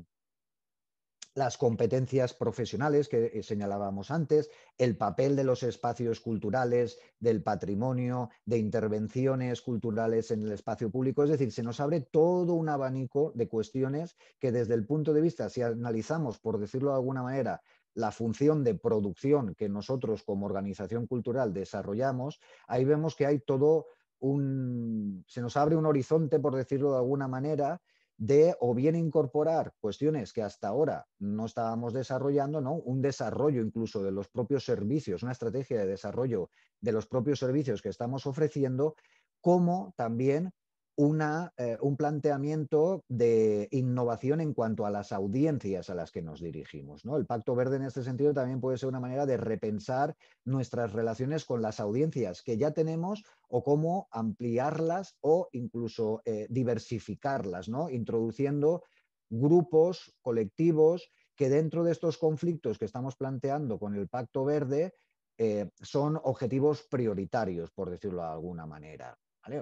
las competencias profesionales que eh, señalábamos antes, el papel de los espacios culturales, del patrimonio, de intervenciones culturales en el espacio público. Es decir, se nos abre todo un abanico de cuestiones que desde el punto de vista, si analizamos, por decirlo de alguna manera, la función de producción que nosotros como organización cultural desarrollamos, ahí vemos que hay todo un, se nos abre un horizonte, por decirlo de alguna manera, de o bien incorporar cuestiones que hasta ahora no estábamos desarrollando, ¿no? un desarrollo incluso de los propios servicios, una estrategia de desarrollo de los propios servicios que estamos ofreciendo, como también eh, un planteamiento de innovación en cuanto a las audiencias a las que nos dirigimos. ¿no? El Pacto Verde en este sentido también puede ser una manera de repensar nuestras relaciones con las audiencias que ya tenemos o cómo ampliarlas o incluso eh, diversificarlas, ¿no? introduciendo grupos, colectivos que dentro de estos conflictos que estamos planteando con el Pacto Verde eh, son objetivos prioritarios, por decirlo de alguna manera.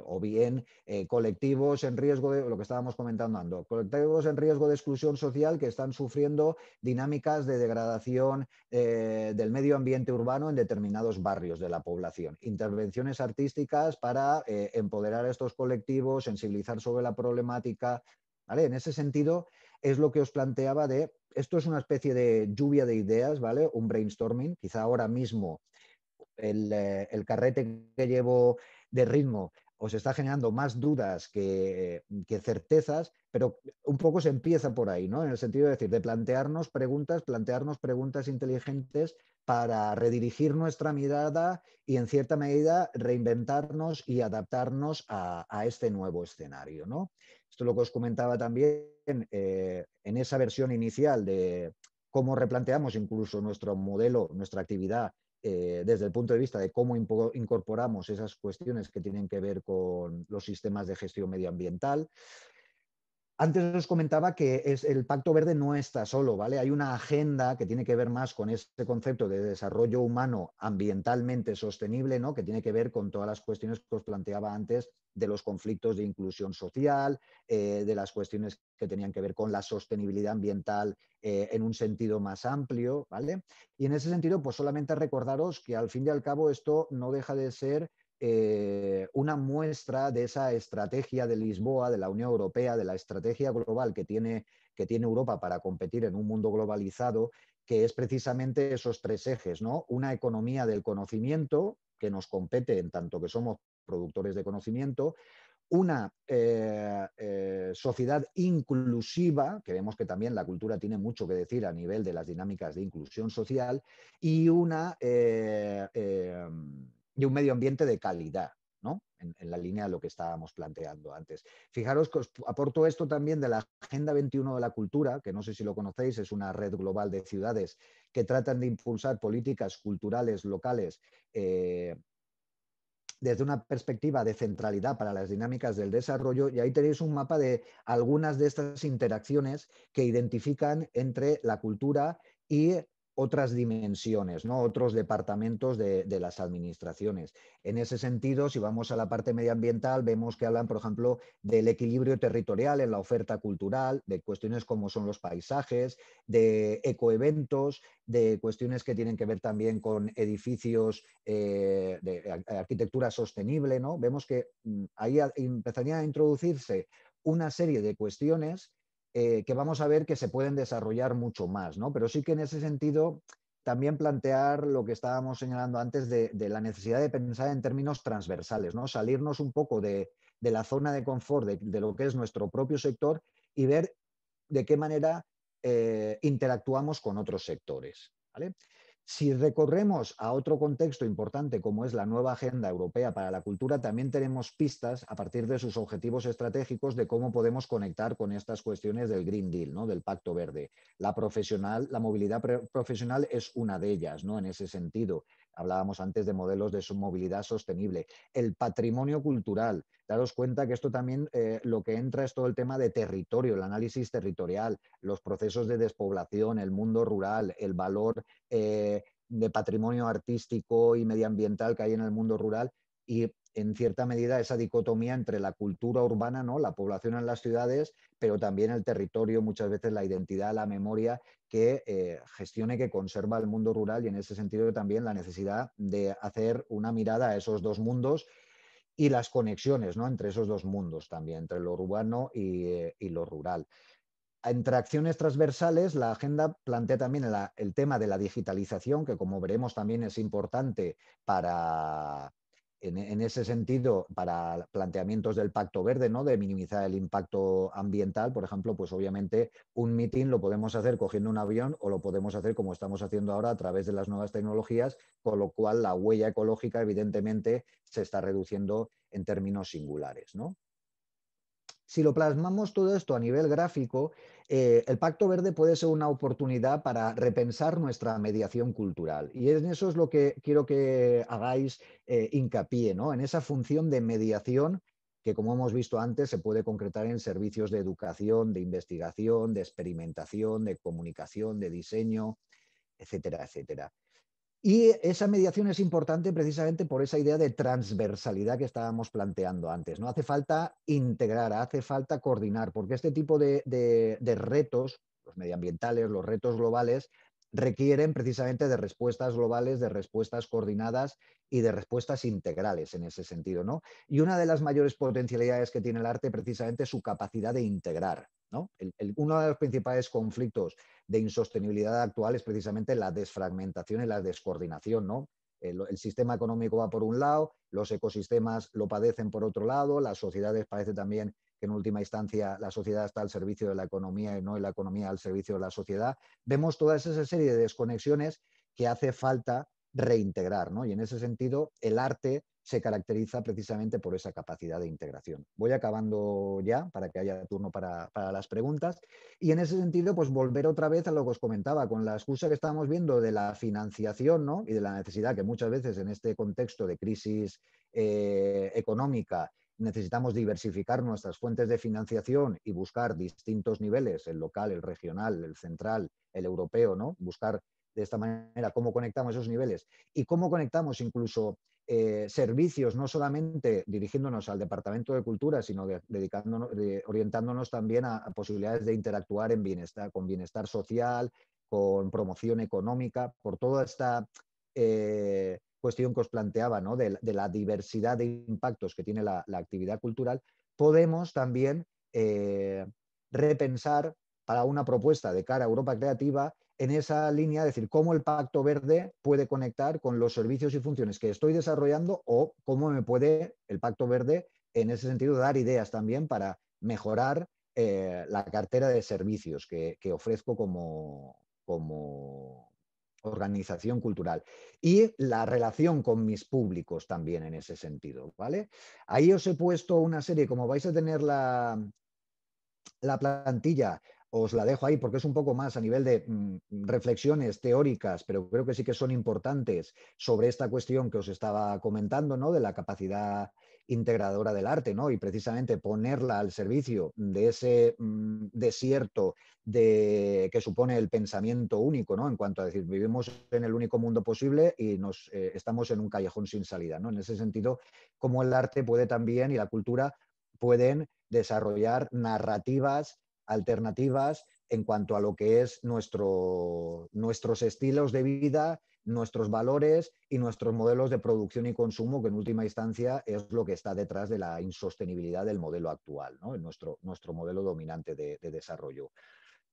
O bien eh, colectivos en riesgo de, lo que estábamos comentando, Ando, colectivos en riesgo de exclusión social que están sufriendo dinámicas de degradación eh, del medio ambiente urbano en determinados barrios de la población. Intervenciones artísticas para eh, empoderar a estos colectivos, sensibilizar sobre la problemática. En ese sentido, es lo que os planteaba de, esto es una especie de lluvia de ideas, ¿vale? Un brainstorming, quizá ahora mismo el, el carrete que llevo de ritmo os está generando más dudas mm, que, certezas, pero un poco se empieza por ahí, ¿no? En el sentido de decir, de plantearnos preguntas, plantearnos preguntas inteligentes para redirigir nuestra mirada y en cierta medida reinventarnos y adaptarnos a, este nuevo escenario, ¿no? Esto es lo que os comentaba también eh, en esa versión inicial de cómo replanteamos incluso nuestro modelo, nuestra actividad eh, desde el punto de vista de cómo incorporamos esas cuestiones que tienen que ver con los sistemas de gestión medioambiental. Antes os comentaba que es, el Pacto Verde no está solo, ¿vale? Hay una agenda que tiene que ver más con este concepto de desarrollo humano ambientalmente sostenible, ¿no? Que tiene que ver con todas las cuestiones que os planteaba antes de los conflictos de inclusión social, eh, de las cuestiones que tenían que ver con la sostenibilidad ambiental eh, en un sentido más amplio, ¿vale? Y en ese sentido, pues solamente recordaros que al fin y al cabo esto no deja de ser eh, una muestra de esa estrategia de Lisboa, de la Unión Europea, de la estrategia global que tiene, que tiene Europa para competir en un mundo globalizado, que es precisamente esos tres ejes, ¿no? Una economía del conocimiento, que nos compete en tanto que somos productores de conocimiento, una eh, eh, sociedad inclusiva, que vemos que también la cultura tiene mucho que decir a nivel de las dinámicas de inclusión social, y, una, eh, y un medio ambiente de calidad en, la línea de lo que estábamos planteando antes. Fijaros que os aporto esto también de la Agenda 21 de la Cultura, que no sé si lo conocéis, es una red global de ciudades que tratan de impulsar políticas culturales locales. Eh, desde una perspectiva de centralidad para las dinámicas del desarrollo y ahí tenéis un mapa de algunas de estas interacciones que identifican entre la cultura y otras dimensiones, ¿no? otros departamentos de, las administraciones. En ese sentido, si vamos a la parte medioambiental, vemos que hablan, por ejemplo, del equilibrio territorial en la oferta cultural, de cuestiones como son los paisajes, de ecoeventos, de cuestiones que tienen que ver también con edificios eh, de arquitectura sostenible. ¿no? Vemos que mm, ahí empezaría a introducirse una serie de cuestiones eh, que vamos a ver que se pueden desarrollar mucho más, ¿no? Pero sí que en ese sentido también plantear lo que estábamos señalando antes de, la necesidad de pensar en términos transversales, ¿no? Salirnos un poco de, la zona de confort de, lo que es nuestro propio sector y ver de qué manera eh, interactuamos con otros sectores. ¿vale? Si recorremos a otro contexto importante como es la nueva Agenda Europea para la Cultura, también tenemos pistas a partir de sus objetivos estratégicos de cómo podemos conectar con estas cuestiones del Green Deal, del Pacto Verde. La, profesional, la movilidad profesional es una de ellas, ¿no? en ese sentido. Hablábamos antes de modelos de movilidad sostenible. El patrimonio cultural. Daros cuenta que esto también eh, lo que entra es todo el tema de territorio, el análisis territorial, los procesos de despoblación, el mundo rural, el valor eh, de patrimonio artístico y medioambiental que hay en el mundo rural. Y en cierta medida esa dicotomía entre la cultura urbana, ¿no? la población en las ciudades, pero también el territorio, muchas veces la identidad, la memoria, que eh, gestione, que conserva el mundo rural y en ese sentido también la necesidad de hacer una mirada a esos dos mundos y las conexiones ¿no? entre esos dos mundos también, entre lo urbano y, eh, lo rural. Entre acciones transversales, la agenda plantea también el tema de la digitalización, que como veremos también es importante para, en, ese sentido, para planteamientos del Pacto Verde, ¿no? De minimizar el impacto ambiental, por ejemplo, pues obviamente un meeting lo podemos hacer cogiendo un avión o lo podemos hacer como estamos haciendo ahora a través de las nuevas tecnologías, con lo cual la huella ecológica, evidentemente, se está reduciendo en términos singulares, ¿no? Si lo plasmamos todo esto a nivel gráfico, eh, el Pacto Verde puede ser una oportunidad para repensar nuestra mediación cultural. Y en eso es lo que quiero que hagáis eh, hincapié, en esa función de mediación que, como hemos visto antes, se puede concretar en servicios de educación, de investigación, de experimentación, de comunicación, de diseño, etcétera, etcétera. Y esa mediación es importante precisamente por esa idea de transversalidad que estábamos planteando antes. No hace falta integrar, hace falta coordinar, porque este tipo de, retos, los medioambientales, los retos globales, requieren precisamente de respuestas globales, de respuestas coordinadas y de respuestas integrales en ese sentido. ¿no? Y una de las mayores potencialidades que tiene el arte precisamente su capacidad de integrar ¿no? uno de los principales conflictos de insostenibilidad actual es precisamente la desfragmentación y la descoordinación. ¿no? El, el, sistema económico va por un lado, los ecosistemas lo padecen por otro lado, las sociedades parece también que en última instancia la sociedad está al servicio de la economía y no la economía al servicio de la sociedad. Vemos toda esa serie de desconexiones que hace falta reintegrar, ¿no? Y en ese sentido, el arte se caracteriza precisamente por esa capacidad de integración. Voy acabando ya para que haya turno para, las preguntas. Y en ese sentido, pues volver otra vez a lo que os comentaba, con la excusa que estábamos viendo de la financiación ¿no? y de la necesidad que muchas veces en este contexto de crisis eh, económica necesitamos diversificar nuestras fuentes de financiación y buscar distintos niveles, el local, el regional, el central, el europeo, ¿no? Buscar de esta manera, cómo conectamos esos niveles y cómo conectamos incluso eh, servicios, no solamente dirigiéndonos al Departamento de Cultura, sino dedicándonos, orientándonos también a, posibilidades de interactuar en bienestar, con bienestar social, con promoción económica, por toda esta eh, cuestión que os planteaba, de, la diversidad de impactos que tiene la, actividad cultural, podemos también eh, repensar para una propuesta de cara a Europa Creativa en esa línea, es decir, cómo el Pacto Verde puede conectar con los servicios y funciones que estoy desarrollando o cómo me puede el Pacto Verde, en ese sentido, dar ideas también para mejorar eh, la cartera de servicios que, ofrezco como, como, organización cultural y la relación con mis públicos también en ese sentido, ¿vale? Ahí os he puesto una serie, como vais a tener la, la plantilla os la dejo ahí porque es un poco más a nivel de mm, reflexiones teóricas, pero creo que sí que son importantes sobre esta cuestión que os estaba comentando, ¿no? De la capacidad integradora del arte, ¿no? Y precisamente ponerla al servicio de ese mm, desierto de, que supone el pensamiento único, ¿no? En cuanto a decir, vivimos en el único mundo posible y nos eh, estamos en un callejón sin salida, ¿no? En ese sentido, cómo el arte puede también y la cultura pueden desarrollar narrativas alternativas en cuanto a lo que es nuestro, nuestros estilos de vida, nuestros valores y nuestros modelos de producción y consumo, que en última instancia es lo que está detrás de la insostenibilidad del modelo actual, nuestro, nuestro modelo dominante de, desarrollo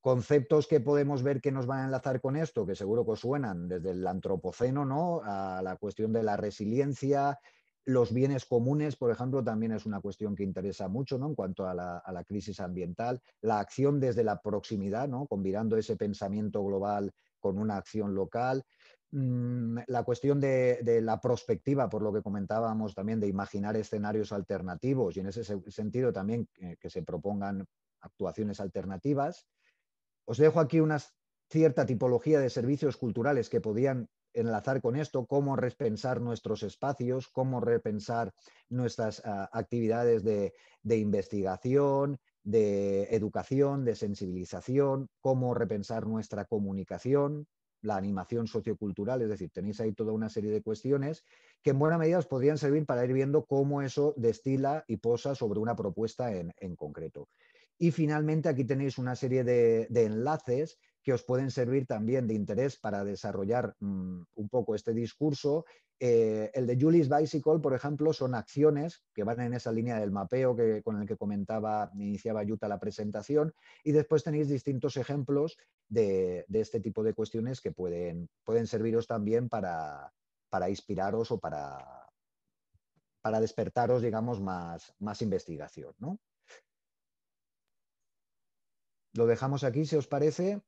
conceptos que podemos ver que nos van a enlazar con esto, que seguro que suenan desde el antropoceno, ¿no? A la cuestión de la resiliencia, los bienes comunes, por ejemplo, también es una cuestión que interesa mucho ¿no? en cuanto a la, crisis ambiental. La acción desde la proximidad, ¿no? combinando ese pensamiento global con una acción local. Mm, la cuestión de, la prospectiva, por lo que comentábamos también, de imaginar escenarios alternativos y en ese sentido también que, eh, que se propongan actuaciones alternativas. Os dejo aquí una cierta tipología de servicios culturales que podían enlazar con esto, cómo repensar nuestros espacios, cómo repensar nuestras ah, actividades de, investigación, de educación, de sensibilización, cómo repensar nuestra comunicación, la animación sociocultural, es decir, tenéis ahí toda una serie de cuestiones que en buena medida os podrían servir para ir viendo cómo eso destila y posa sobre una propuesta en, concreto. Y finalmente aquí tenéis una serie de enlaces que os pueden servir también de interés para desarrollar mm, un poco este discurso. Eh, el de Julie's Bicycle, por ejemplo, son acciones que van en esa línea del mapeo que, con el que comentaba, iniciaba Yuta la presentación, y después tenéis distintos ejemplos de, este tipo de cuestiones que pueden, pueden serviros también para, inspiraros o para, para despertaros, digamos, más, investigación. Lo dejamos aquí, si os parece.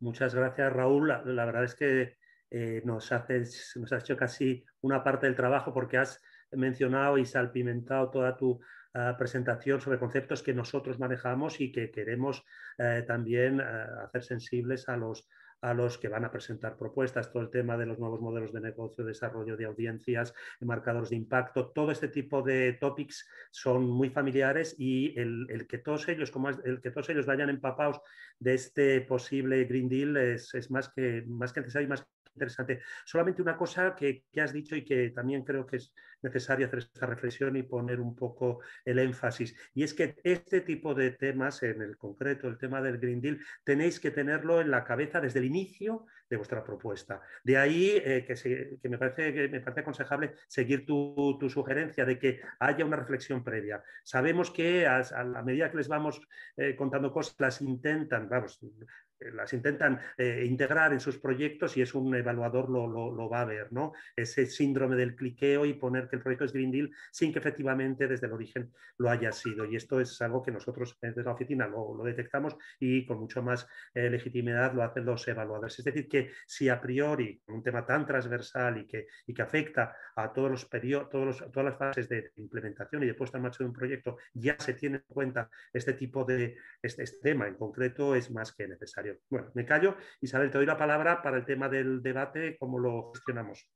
Muchas gracias, Raúl. La, verdad es que eh, nos, haces, nos has hecho casi una parte del trabajo porque has mencionado y salpimentado toda tu ah, presentación sobre conceptos que nosotros manejamos y que queremos eh, también eh, hacer sensibles a los, a los que van a presentar propuestas, todo el tema de los nuevos modelos de negocio, desarrollo de audiencias, marcadores de impacto, todo este tipo de topics son muy familiares y el, que todos ellos, como el que todos ellos vayan empapados de este posible Green Deal es, más, que, más que necesario y más interesante. Solamente una cosa que has dicho y que también creo que es necesario hacer esta reflexión y poner un poco el énfasis. Y es que este tipo de temas, en el concreto el tema del Green Deal, tenéis que tenerlo en la cabeza desde el inicio de vuestra propuesta. De ahí eh, que, me parece, que me parece aconsejable seguir tu, sugerencia de que haya una reflexión previa. Sabemos que a, la medida que les vamos eh, contando cosas, las intentan, vamos, eh, las intentan integrar en sus proyectos y es un evaluador lo, lo, va a ver, ¿no? Ese síndrome del cliqueo y poner que el proyecto es Green Deal sin que efectivamente desde el origen lo haya sido. Y esto es algo que nosotros desde la oficina lo, detectamos y con mucho más eh, legitimidad lo hacen los evaluadores. Es decir, que si a priori un tema tan transversal y que, que afecta a todos los todos todas las fases de implementación y de puesta en marcha de un proyecto, ya se tiene en cuenta este tipo de este, este tema en concreto, es más que necesario. Bueno, me callo. Isabel, te doy la palabra para el tema del debate, cómo lo gestionamos.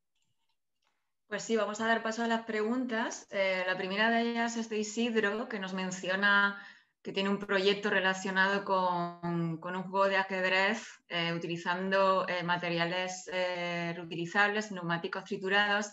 Pues sí, vamos a dar paso a las preguntas. Eh, la primera de ellas es de Isidro, que nos menciona que tiene un proyecto relacionado con, un juego de ajedrez eh, utilizando eh, materiales reutilizables, neumáticos triturados,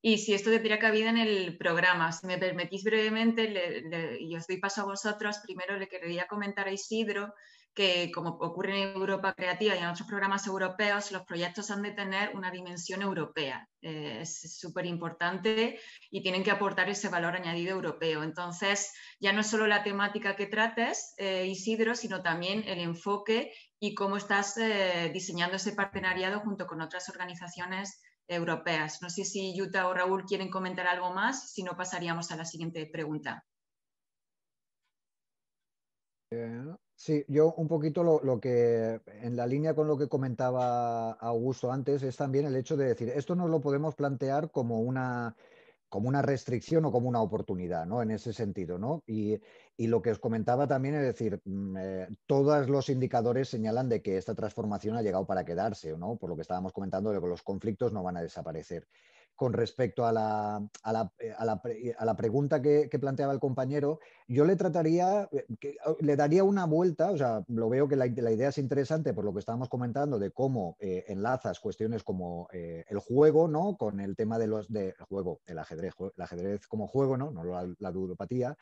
y si esto tendría cabida en el programa. Si me permitís brevemente, y os doy paso a vosotros, primero le quería comentar a Isidro que, como ocurre en Europa Creativa y en otros programas europeos, los proyectos han de tener una dimensión europea. Eh, es súper importante y tienen que aportar ese valor añadido europeo. Entonces, ya no es solo la temática que trates, eh, Isidro, sino también el enfoque y cómo estás eh, diseñando ese partenariado junto con otras organizaciones europeas. No sé si Yuta o Raúl quieren comentar algo más, si no pasaríamos a la siguiente pregunta. Sí, yo un poquito lo, que, en la línea con lo que comentaba Augusto antes, es también el hecho de decir, esto no lo podemos plantear como una, como una restricción o como una oportunidad, ¿no? En ese sentido, ¿no? Y, lo que os comentaba también es decir, mm, eh, todos los indicadores señalan de que esta transformación ha llegado para quedarse, ¿no? Por lo que estábamos comentando de que los conflictos no van a desaparecer con respecto a la, a la, eh, pregunta que, planteaba el compañero, yo le trataría, eh, oh, le daría una vuelta, o sea, lo veo que la, idea es interesante por lo que estábamos comentando de cómo eh, enlazas cuestiones como el juego, ¿no? Con el tema de los, de, juego, el ajedrez, el ajedrez como juego, ¿no? No la, la ludopatía.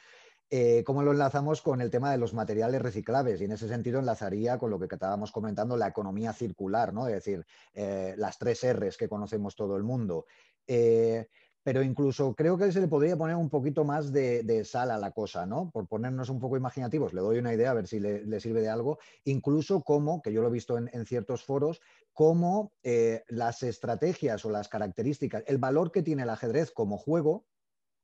cómo lo enlazamos con el tema de los materiales reciclables. Y en ese sentido enlazaría con lo que estábamos comentando, la economía circular, ¿no? Es decir, las tres Rs que conocemos todo el mundo. Eh, pero incluso creo que se le podría poner un poquito más de, sal a la cosa, ¿no? Por ponernos un poco imaginativos, le doy una idea a ver si le, sirve de algo, incluso como, que yo lo he visto en, ciertos foros, como eh, las estrategias o las características, el valor que tiene el ajedrez como juego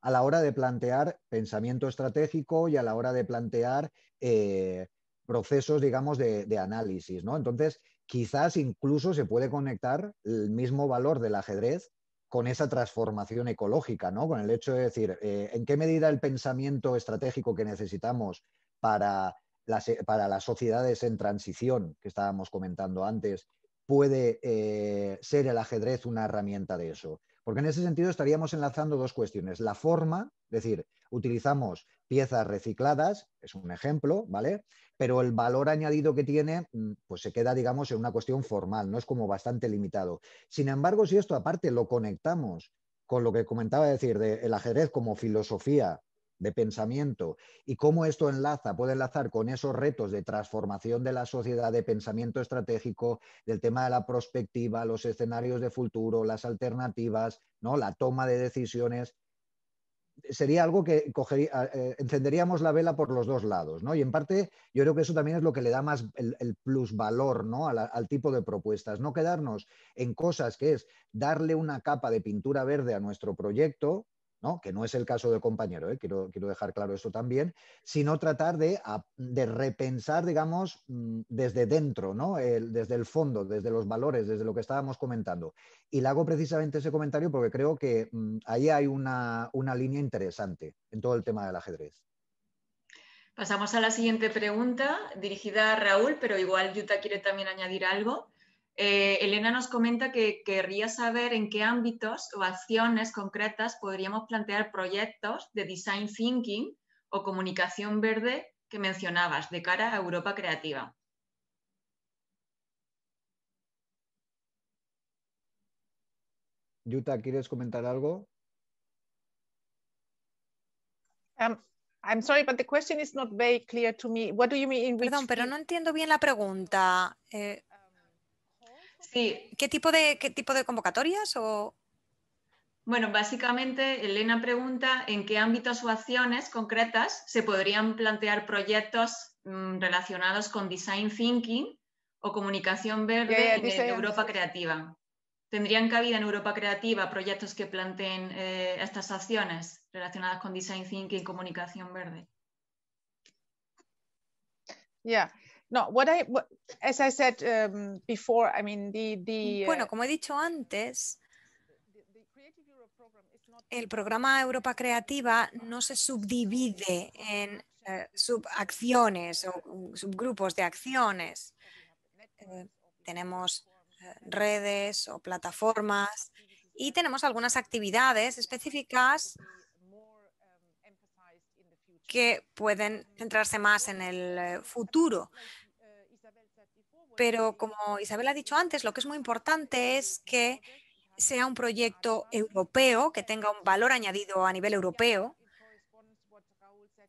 a la hora de plantear pensamiento estratégico y a la hora de plantear eh, procesos, digamos, de, de análisis, ¿no? Entonces, quizás incluso se puede conectar el mismo valor del ajedrez con esa transformación ecológica, ¿no? Con el hecho de decir, eh, ¿en qué medida el pensamiento estratégico que necesitamos para las, eh, sociedades en transición que estábamos comentando antes puede eh, ser el ajedrez una herramienta de eso? Porque en ese sentido estaríamos enlazando dos cuestiones. La forma, es decir, utilizamos piezas recicladas, es un ejemplo, ¿vale? Pero el valor añadido que tiene, mm, pues se queda, digamos, en una cuestión formal, no es como bastante limitado. Sin embargo, si esto aparte lo conectamos con lo que comentaba decir del ajedrez como filosofía de pensamiento y cómo esto enlaza, puede enlazar con esos retos de transformación de la sociedad, de pensamiento estratégico, del tema de la prospectiva, los escenarios de futuro, las alternativas, ¿no? la toma de decisiones. Sería algo que eh, eh, encenderíamos la vela por los dos lados, ¿no? Y en parte yo creo que eso también es lo que le da más el, plus valor ¿no? Al, al tipo de propuestas. No quedarnos en cosas que es darle una capa de pintura verde a nuestro proyecto, que no es el caso del compañero, ¿eh? quiero, dejar claro esto también, sino tratar de, de repensar, digamos, mm, desde dentro, ¿no? desde el fondo, desde los valores, desde lo que estábamos comentando. Y le hago precisamente ese comentario porque creo que mm, ahí hay una, una línea interesante en todo el tema del ajedrez. Pasamos a la siguiente pregunta, dirigida a Raúl, pero igual Yuta quiere también añadir algo. Eh, Elena nos comenta que querría saber en qué ámbitos o acciones concretas podríamos plantear proyectos de design thinking o comunicación verde que mencionabas de cara a Europa Creativa. Yuta, ¿quieres comentar algo? Perdón, pero no entiendo bien la pregunta. Eh, Sí. ¿Qué tipo de, qué tipo de convocatorias o...? Bueno, básicamente Elena pregunta en qué ámbitos o acciones concretas se podrían plantear proyectos mm, relacionados con design thinking o comunicación verde en Europa Creativa. ¿Tendrían cabida en Europa Creativa proyectos que planteen eh, estas acciones relacionadas con design thinking y comunicación verde? Ya, no, I um, before, mean, the, uh, bueno, como he dicho antes, el programa Europa Creativa no se subdivide en eh, subacciones o subgrupos de acciones. Eh, tenemos eh, redes o plataformas y tenemos algunas actividades específicas um, que pueden centrarse más en el futuro pero como Isabel ha dicho antes, lo que es muy importante es que sea un proyecto europeo, que tenga un valor añadido a nivel europeo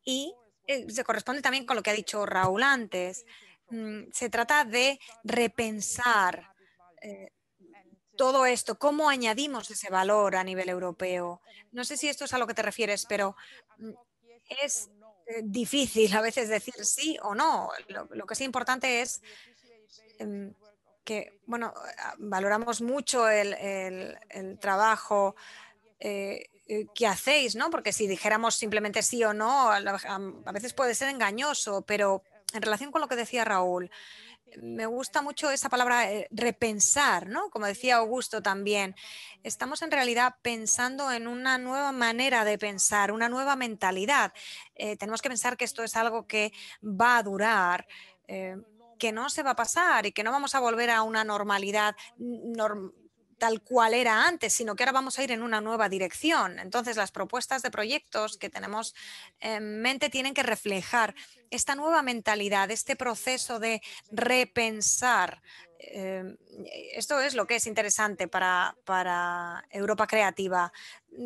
y eh, se corresponde también con lo que ha dicho Raúl antes. Mm, se trata de repensar eh, todo esto, cómo añadimos ese valor a nivel europeo. No sé si esto es a lo que te refieres, pero mm, es eh, difícil a veces decir sí o no. Lo, lo que es importante es Em, que, bueno, ah, valoramos mucho el, trabajo eh, eh, que hacéis, ¿no? Porque si dijéramos simplemente sí o no, a, veces puede ser engañoso, pero en relación con lo que decía Raúl, me gusta mucho esa palabra eh, repensar, ¿no? Como decía Augusto también, estamos en realidad pensando en una nueva manera de pensar, una nueva mentalidad. tenemos que pensar que esto es algo que va a durar que no se va a pasar y que no vamos a volver a una normalidad tal cual era antes, sino que ahora vamos a ir en una nueva dirección. Entonces, las propuestas de proyectos que tenemos en mente tienen que reflejar esta nueva mentalidad, este proceso de repensar em, esto es lo que es interesante para, Europa Creativa.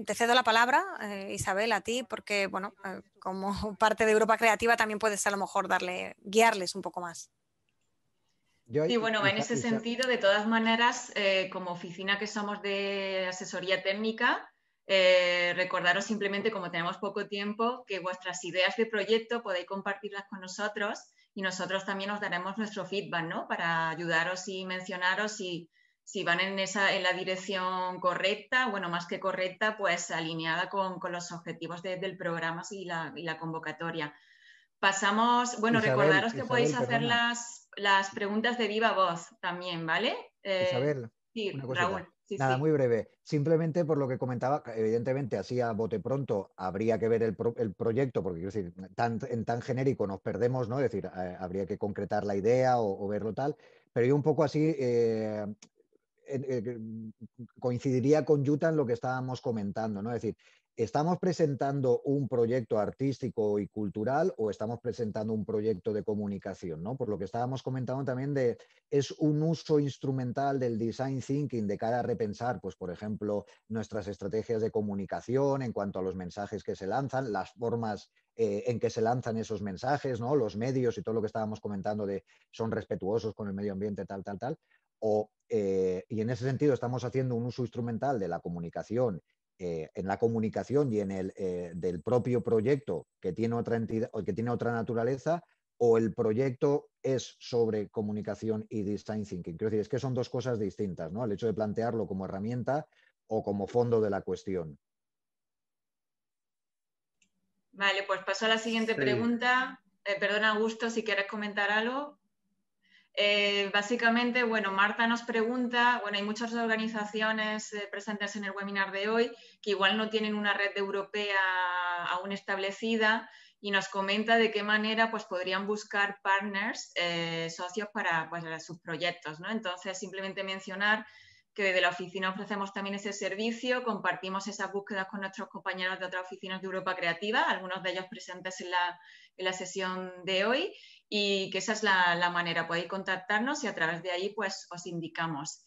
Te cedo la palabra, eh, Isabel, a ti, porque bueno, eh, como (laughs) parte de Europa Creativa también puedes a lo mejor darle, guiarles un poco más. Y bueno, en ese sentido, de todas maneras, eh, como oficina que somos de asesoría técnica, eh, recordaros simplemente, como tenemos poco tiempo, que vuestras ideas de proyecto podéis compartirlas con nosotros y nosotros también os daremos nuestro feedback, ¿no? Para ayudaros y mencionaros si, si van en, esa, en la dirección correcta, bueno, más que correcta, pues alineada con, los objetivos del programa y la, convocatoria. Pasamos, bueno, recordaros que podéis hacer las las preguntas de viva voz también, ¿vale? Eh, sí, Raúl. Nada, muy breve. Simplemente por lo que comentaba, evidentemente así a bote pronto habría que ver el, proyecto, porque decir, en tan genérico nos perdemos, ¿no? Es decir, eh, habría que concretar la idea o, verlo tal, pero yo un poco así eh, coincidiría con Yuta en lo que estábamos comentando, ¿no? Es decir, ¿Estamos presentando un proyecto artístico y cultural o estamos presentando un proyecto de comunicación? ¿no? Por lo que estábamos comentando también de es un uso instrumental del design thinking de cara a repensar, pues, por ejemplo, nuestras estrategias de comunicación en cuanto a los mensajes que se lanzan, las formas eh, en que se lanzan esos mensajes, los medios y todo lo que estábamos comentando de son respetuosos con el medio ambiente, tal, tal, tal. O, eh, y en ese sentido estamos haciendo un uso instrumental de la comunicación eh, en la comunicación y en el eh, del propio proyecto que tiene otra entidad o que tiene otra naturaleza o el proyecto es sobre comunicación y design thinking. Quiero decir, es que son dos cosas distintas, ¿no? El hecho de plantearlo como herramienta o como fondo de la cuestión. Vale, pues paso a la siguiente pregunta. Eh, perdona, Augusto, si quieres comentar algo. Eh, básicamente, bueno, Marta nos pregunta, bueno, hay muchas organizaciones eh, presentes en el webinar de hoy que igual no tienen una red europea aún establecida y nos comenta de qué manera pues, podrían buscar partners, eh, socios pues, para, sus proyectos. ¿no? Entonces, simplemente mencionar que desde la oficina ofrecemos también ese servicio, compartimos esas búsquedas con nuestros compañeros de otras oficinas de Europa Creativa, algunos de ellos presentes en la sesión de hoy, y que esa es la, manera, podéis contactarnos y a través de ahí pues os indicamos.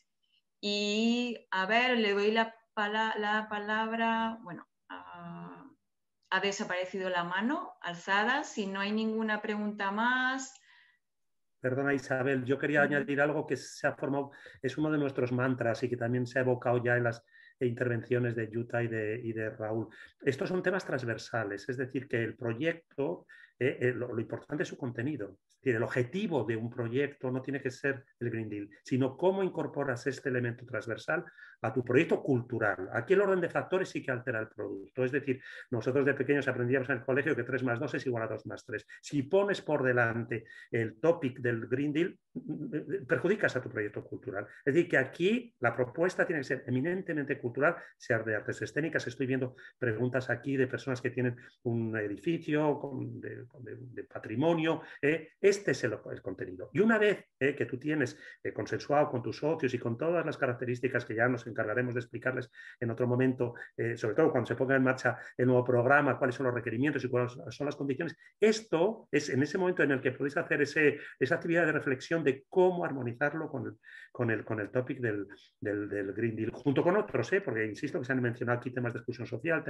Y a ver, le doy la, palabra, bueno, ah, ha desaparecido la mano alzada, si no hay ninguna pregunta más. Perdona Isabel, yo quería añadir algo que se ha formado, es uno de nuestros mantras y que también se ha evocado ya en las intervenciones de Yuta y de, y de Raúl. Estos son temas transversales, es decir, que el proyecto eh, eh, lo, importante es su contenido. Es el objetivo de un proyecto no tiene que ser el Green Deal, sino cómo incorporas este elemento transversal a tu proyecto cultural. Aquí el orden de factores sí que altera el producto. Es decir, nosotros de pequeños aprendíamos en el colegio que 3 más 2 es igual a 2 más 3. Si pones por delante el topic del Green Deal, perjudicas a tu proyecto cultural. Es decir, que aquí la propuesta tiene que ser eminentemente cultural, sea de artes escénicas. Estoy viendo preguntas aquí de personas que tienen un edificio de, patrimonio. ¿eh? Este es el, contenido. Y una vez ¿eh? que tú tienes eh, consensuado con tus socios y con todas las características que ya nos encargaremos de explicarles en otro momento, eh, sobre todo cuando se ponga en marcha el nuevo programa, cuáles son los requerimientos y cuáles son las condiciones. Esto es en ese momento en el que podéis hacer ese, esa actividad de reflexión de cómo armonizarlo con el, con el, con topic del, del, Green Deal, junto con otros, ¿eh? porque insisto que se han mencionado aquí temas de exclusión social,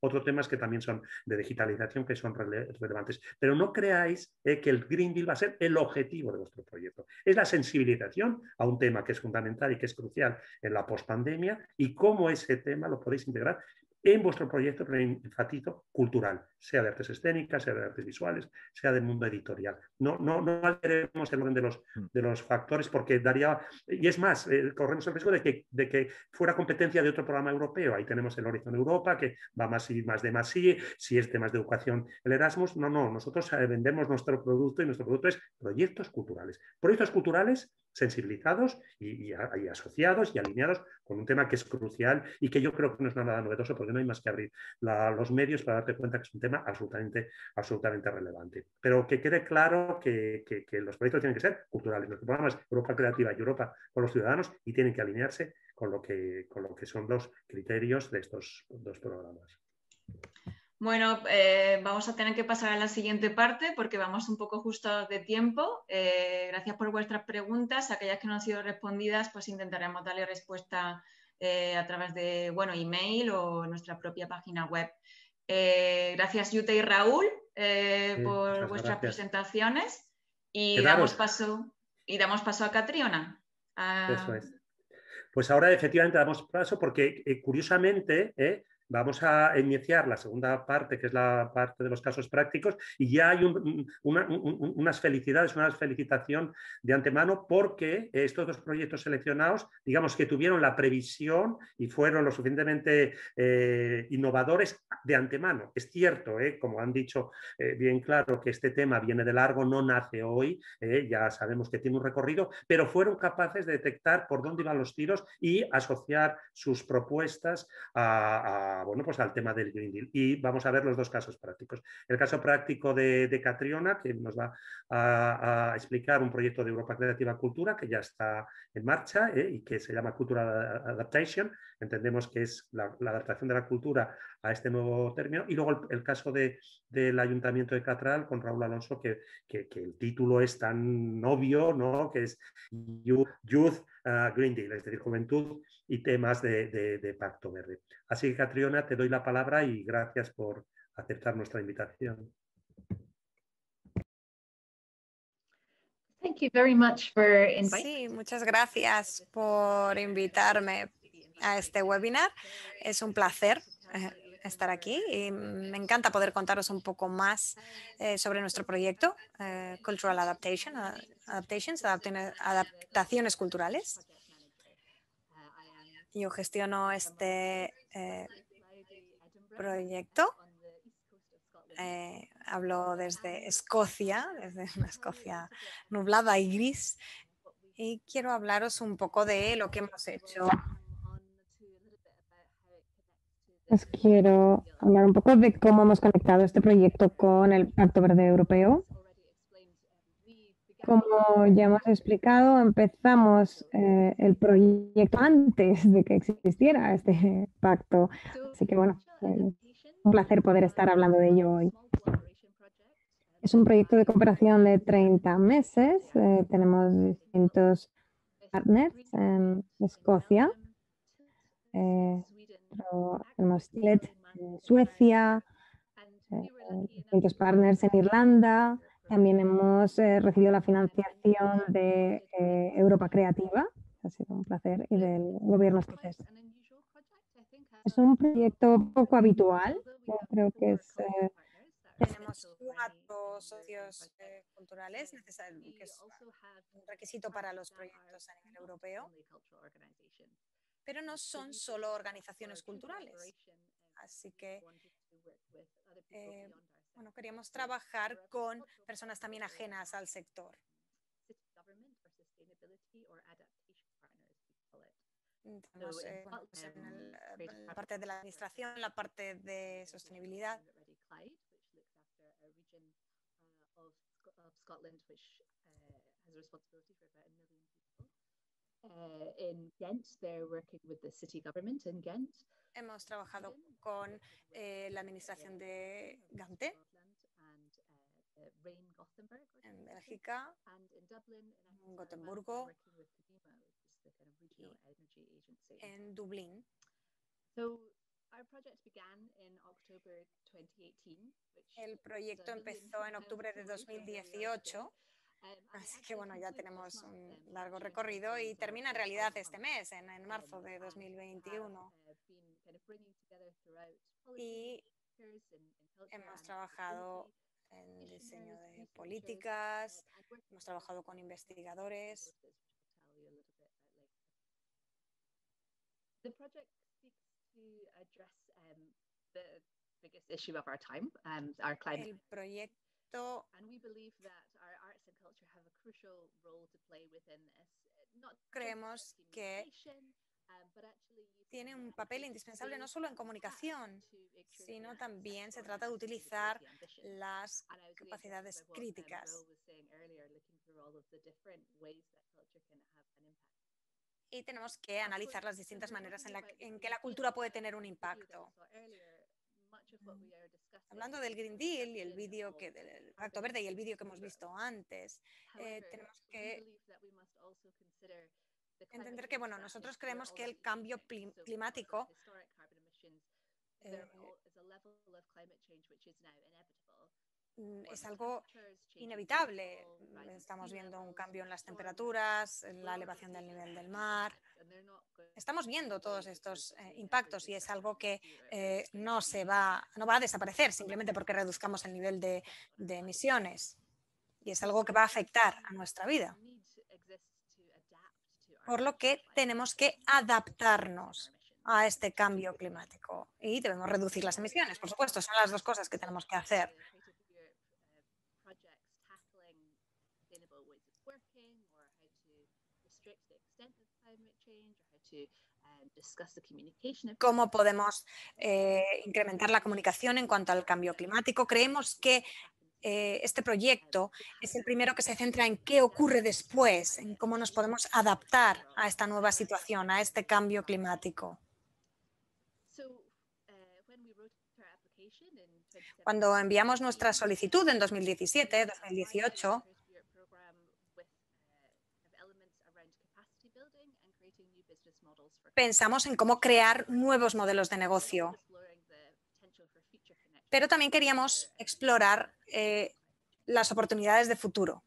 otros temas que también son de digitalización que son relevantes. Pero no creáis eh, que el Green Deal va a ser el objetivo de vuestro proyecto. Es la sensibilización a un tema que es fundamental y que es crucial en la post pandemia y cómo ese tema lo podéis integrar en vuestro proyecto, pero cultural, sea de artes escénicas, sea de artes visuales, sea del mundo editorial. No, no, no alteremos el orden de los, mm. de los factores porque daría, y es más, eh, corremos el riesgo de que, de que fuera competencia de otro programa europeo. Ahí tenemos el Horizon Europa, que va más y más de más si es temas de educación, el Erasmus. No, no, nosotros eh, vendemos nuestro producto y nuestro producto es proyectos culturales. Proyectos culturales sensibilizados y, asociados y alineados con un tema que es crucial y que yo creo que no es nada novedoso porque no hay más que abrir los medios para darte cuenta que es un tema absolutamente, absolutamente relevante. Pero que quede claro que, los proyectos tienen que ser culturales. Los programas Europa Creativa y Europa con los ciudadanos y tienen que alinearse con lo que, con lo que son los criterios de estos dos programas. Bueno, eh, vamos a tener que pasar a la siguiente parte porque vamos un poco justo de tiempo. Eh, gracias por vuestras preguntas. Aquellas que no han sido respondidas, pues intentaremos darle respuesta eh, a través de bueno, email o nuestra propia página web. gracias, Yute y Raúl, por vuestras presentaciones. Y damos, paso, y damos paso a Catriona. Ah. Pues ahora efectivamente damos paso porque curiosamente Vamos a iniciar la segunda parte, que es la parte de los casos prácticos, y ya hay unas felicidades, una felicitación de antemano, porque estos dos proyectos seleccionados, digamos que tuvieron la previsión y fueron lo suficientemente eh, innovadores de antemano. Es cierto, eh, como han dicho eh, bien claro, que este tema viene de largo, no nace hoy, ya sabemos que tiene un recorrido, pero fueron capaces de detectar por dónde iban los tiros y asociar sus propuestas a bueno, pues al tema del Green Deal. Y vamos a ver los dos casos prácticos. El caso práctico de, Catriona, que nos va a, explicar un proyecto de Europa Creativa Cultura que ya está en marcha eh, y que se llama Cultural Adaptation. Entendemos que es la adaptación de la cultura a este nuevo término. Y luego el, caso de, del Ayuntamiento de Catral con Raúl Alonso, que, que, el título es tan obvio, ¿no? que es Youth, uh, Green Deal, es decir, juventud y temas de, Pacto Verde. Así que, Catriona, te doy la palabra y gracias por aceptar nuestra invitación. Thank you very much for muchas gracias por invitarme a este webinar. Es un placer eh, estar aquí y me encanta poder contaros un poco más eh, sobre nuestro proyecto eh, Cultural Adaptation, Adaptations, Adaptaciones Culturales. Yo gestiono este eh, proyecto. hablo desde Escocia, desde una Escocia nublada y gris, y quiero hablaros un poco de lo que hemos hecho les quiero hablar un poco de cómo hemos conectado este proyecto con el Pacto Verde Europeo. Como ya hemos explicado, empezamos eh, el proyecto antes de que existiera este (laughs) pacto. Así que bueno, un placer poder estar hablando de ello hoy. Es un proyecto de cooperación de 30 meses. Eh, tenemos distintos partners en Escocia. Eh, Hermoslet en Suecia, distintos eh, partners en Irlanda. También hemos eh, recibido la financiación de eh, Europa Creativa, ha sido un placer, y del gobierno escocés. Es un proyecto poco habitual, creo que es tenemos cuatro socios culturales culturales, que es un requisito para los proyectos a nivel europeo pero no son solo organizaciones culturales. Así que eh, queríamos trabajar con personas también ajenas al sector. Pues Tenemos la parte de la administración, la parte de sostenibilidad. Uh, eh, in Ghent. They're working with the city government in Ghent. Hemos trabajado con eh, la administración de Gante eh, eh, en Bélgica, en Gotemburgo y en Dublín. So, Our project began in October 2018, which El proyecto empezó en octubre de 2018, Así que bueno, ya tenemos un largo recorrido y termina en realidad este mes, en, marzo de 2021. Eh, y hemos trabajado en diseño de políticas, hemos trabajado con investigadores. El proyecto Creemos que um, tiene un papel indispensable no solo en comunicación, sino también se trata de utilizar las capacidades um, críticas. Y tenemos que analizar las distintas maneras en, que la cultura puede tener un impacto. Hablando del Green Deal y el vídeo que del Pacto Verde y el vídeo que hemos visto antes, eh, tenemos que entender que bueno, nosotros creemos que el cambio climático eh, mm, es algo inevitable. Mm, estamos viendo un cambio en las temperaturas, en la elevación del nivel del mar, Estamos viendo todos estos eh, impactos y es algo que eh, no, se va, no va a desaparecer simplemente porque reduzcamos el nivel de emisiones y es algo que va a afectar a nuestra vida. Por lo que tenemos que adaptarnos a este cambio climático y debemos reducir las emisiones, por supuesto, son las dos cosas que tenemos que hacer. Um, cómo podemos eh, incrementar la comunicación en cuanto al cambio climático. Creemos que eh, este proyecto es el primero que se centra en qué ocurre después, en cómo nos podemos adaptar a esta nueva situación, a este cambio climático. Uh, Cuando enviamos nuestra solicitud en 2017, 2018, pensamos en cómo crear nuevos modelos de negocio. Pero también queríamos explorar eh, las oportunidades de futuro.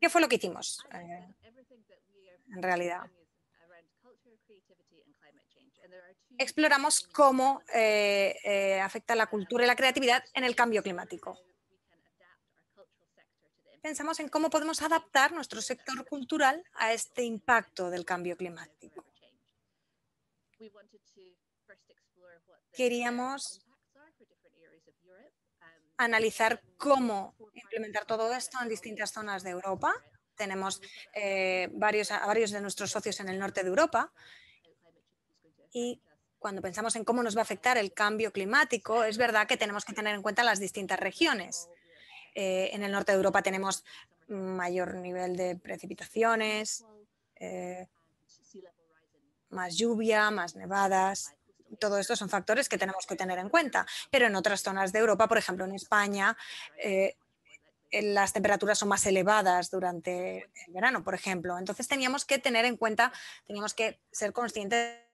¿Qué fue lo que hicimos eh, en realidad? Exploramos cómo eh, afecta la cultura y la creatividad en el cambio climático pensamos en cómo podemos adaptar nuestro sector cultural a este impacto del cambio climático. Queríamos analizar cómo implementar todo esto en distintas zonas de Europa. Tenemos eh, varios de nuestros socios en el norte de Europa y cuando pensamos en cómo nos va a afectar el cambio climático, es verdad que tenemos que tener en cuenta las distintas regiones. Eh, en el norte de Europa tenemos mayor nivel de precipitaciones, eh, más lluvia, más nevadas. Todo esto son factores que tenemos que tener en cuenta. Pero en otras zonas de Europa, por ejemplo en España, eh, las temperaturas son más elevadas durante el verano, por ejemplo. Entonces teníamos que tener en cuenta, teníamos que ser conscientes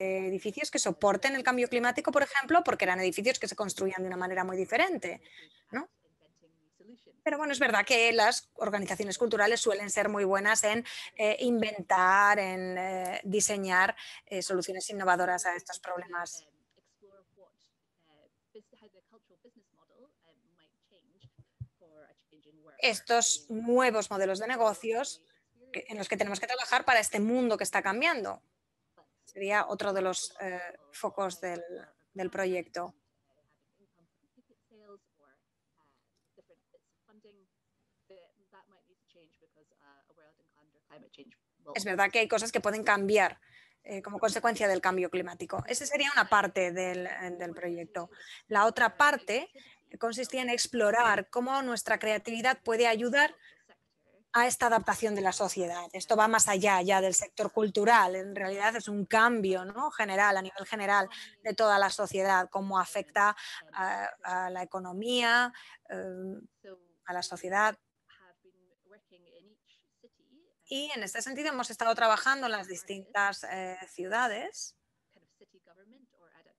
Eh, edificios que soporten el cambio climático, por ejemplo, porque eran edificios que se construían de una manera muy diferente. Pero bueno, es verdad que las organizaciones culturales suelen ser muy buenas en eh, inventar, en eh, diseñar soluciones innovadoras a estos problemas. Estos nuevos modelos de negocios en los que tenemos que trabajar para este mundo que está cambiando. Sería otro de los eh, focos del, proyecto. Es verdad que hay cosas que pueden cambiar eh, como consecuencia del cambio climático. Esa sería una parte del, del, proyecto. La otra parte consistía en explorar cómo nuestra creatividad puede ayudar a esta adaptación de la sociedad. Esto va más allá ya del sector cultural, en realidad es un cambio ¿no? general, a nivel general de toda la sociedad, cómo afecta a, la economía, eh, a la sociedad. Y en este sentido hemos estado trabajando en las distintas eh, ciudades,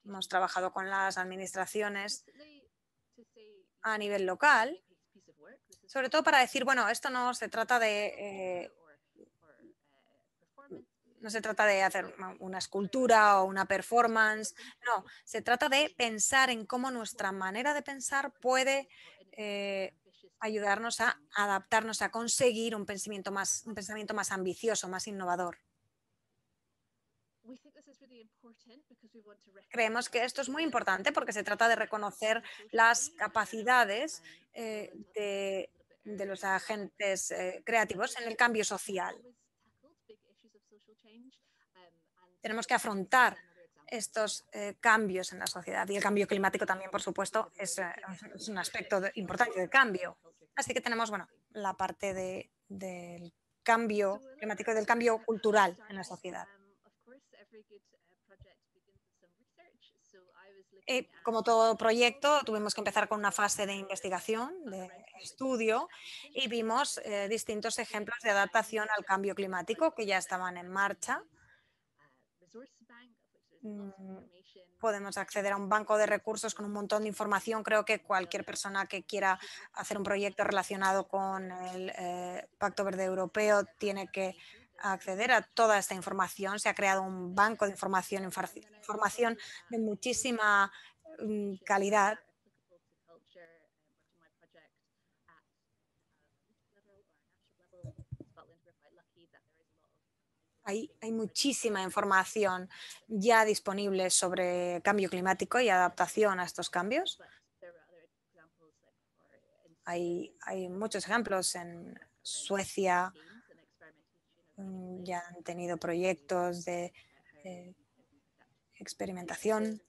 hemos trabajado con las administraciones a nivel local sobre todo para decir, bueno, esto no se trata de... Eh, no se trata de hacer una escultura o una performance, no, se trata de pensar en cómo nuestra manera de pensar puede eh, ayudarnos a adaptarnos, a conseguir un pensamiento más, un pensamiento más ambicioso, más innovador. Creemos que esto es muy importante porque se trata de reconocer las capacidades eh, de de los agentes eh, creativos en el cambio social. Tenemos que afrontar estos eh, cambios en la sociedad y el cambio climático también, por supuesto, es, eh, un aspecto importante del cambio. Así que tenemos bueno, la parte de, del cambio climático y del cambio cultural en la sociedad. Eh, como todo proyecto, tuvimos que empezar con una fase de investigación, de estudio, y vimos eh, distintos ejemplos de adaptación al cambio climático que ya estaban en marcha. Mm, podemos acceder a un banco de recursos con un montón de información. Creo que cualquier persona que quiera hacer un proyecto relacionado con el eh, Pacto Verde Europeo tiene que acceder a toda esta información. Se ha creado un banco de información, de muchísima mm, calidad. Hay, muchísima información ya disponible sobre cambio climático y adaptación a estos cambios. hay muchos ejemplos en Suecia, Mm, ya han tenido proyectos de, experimentación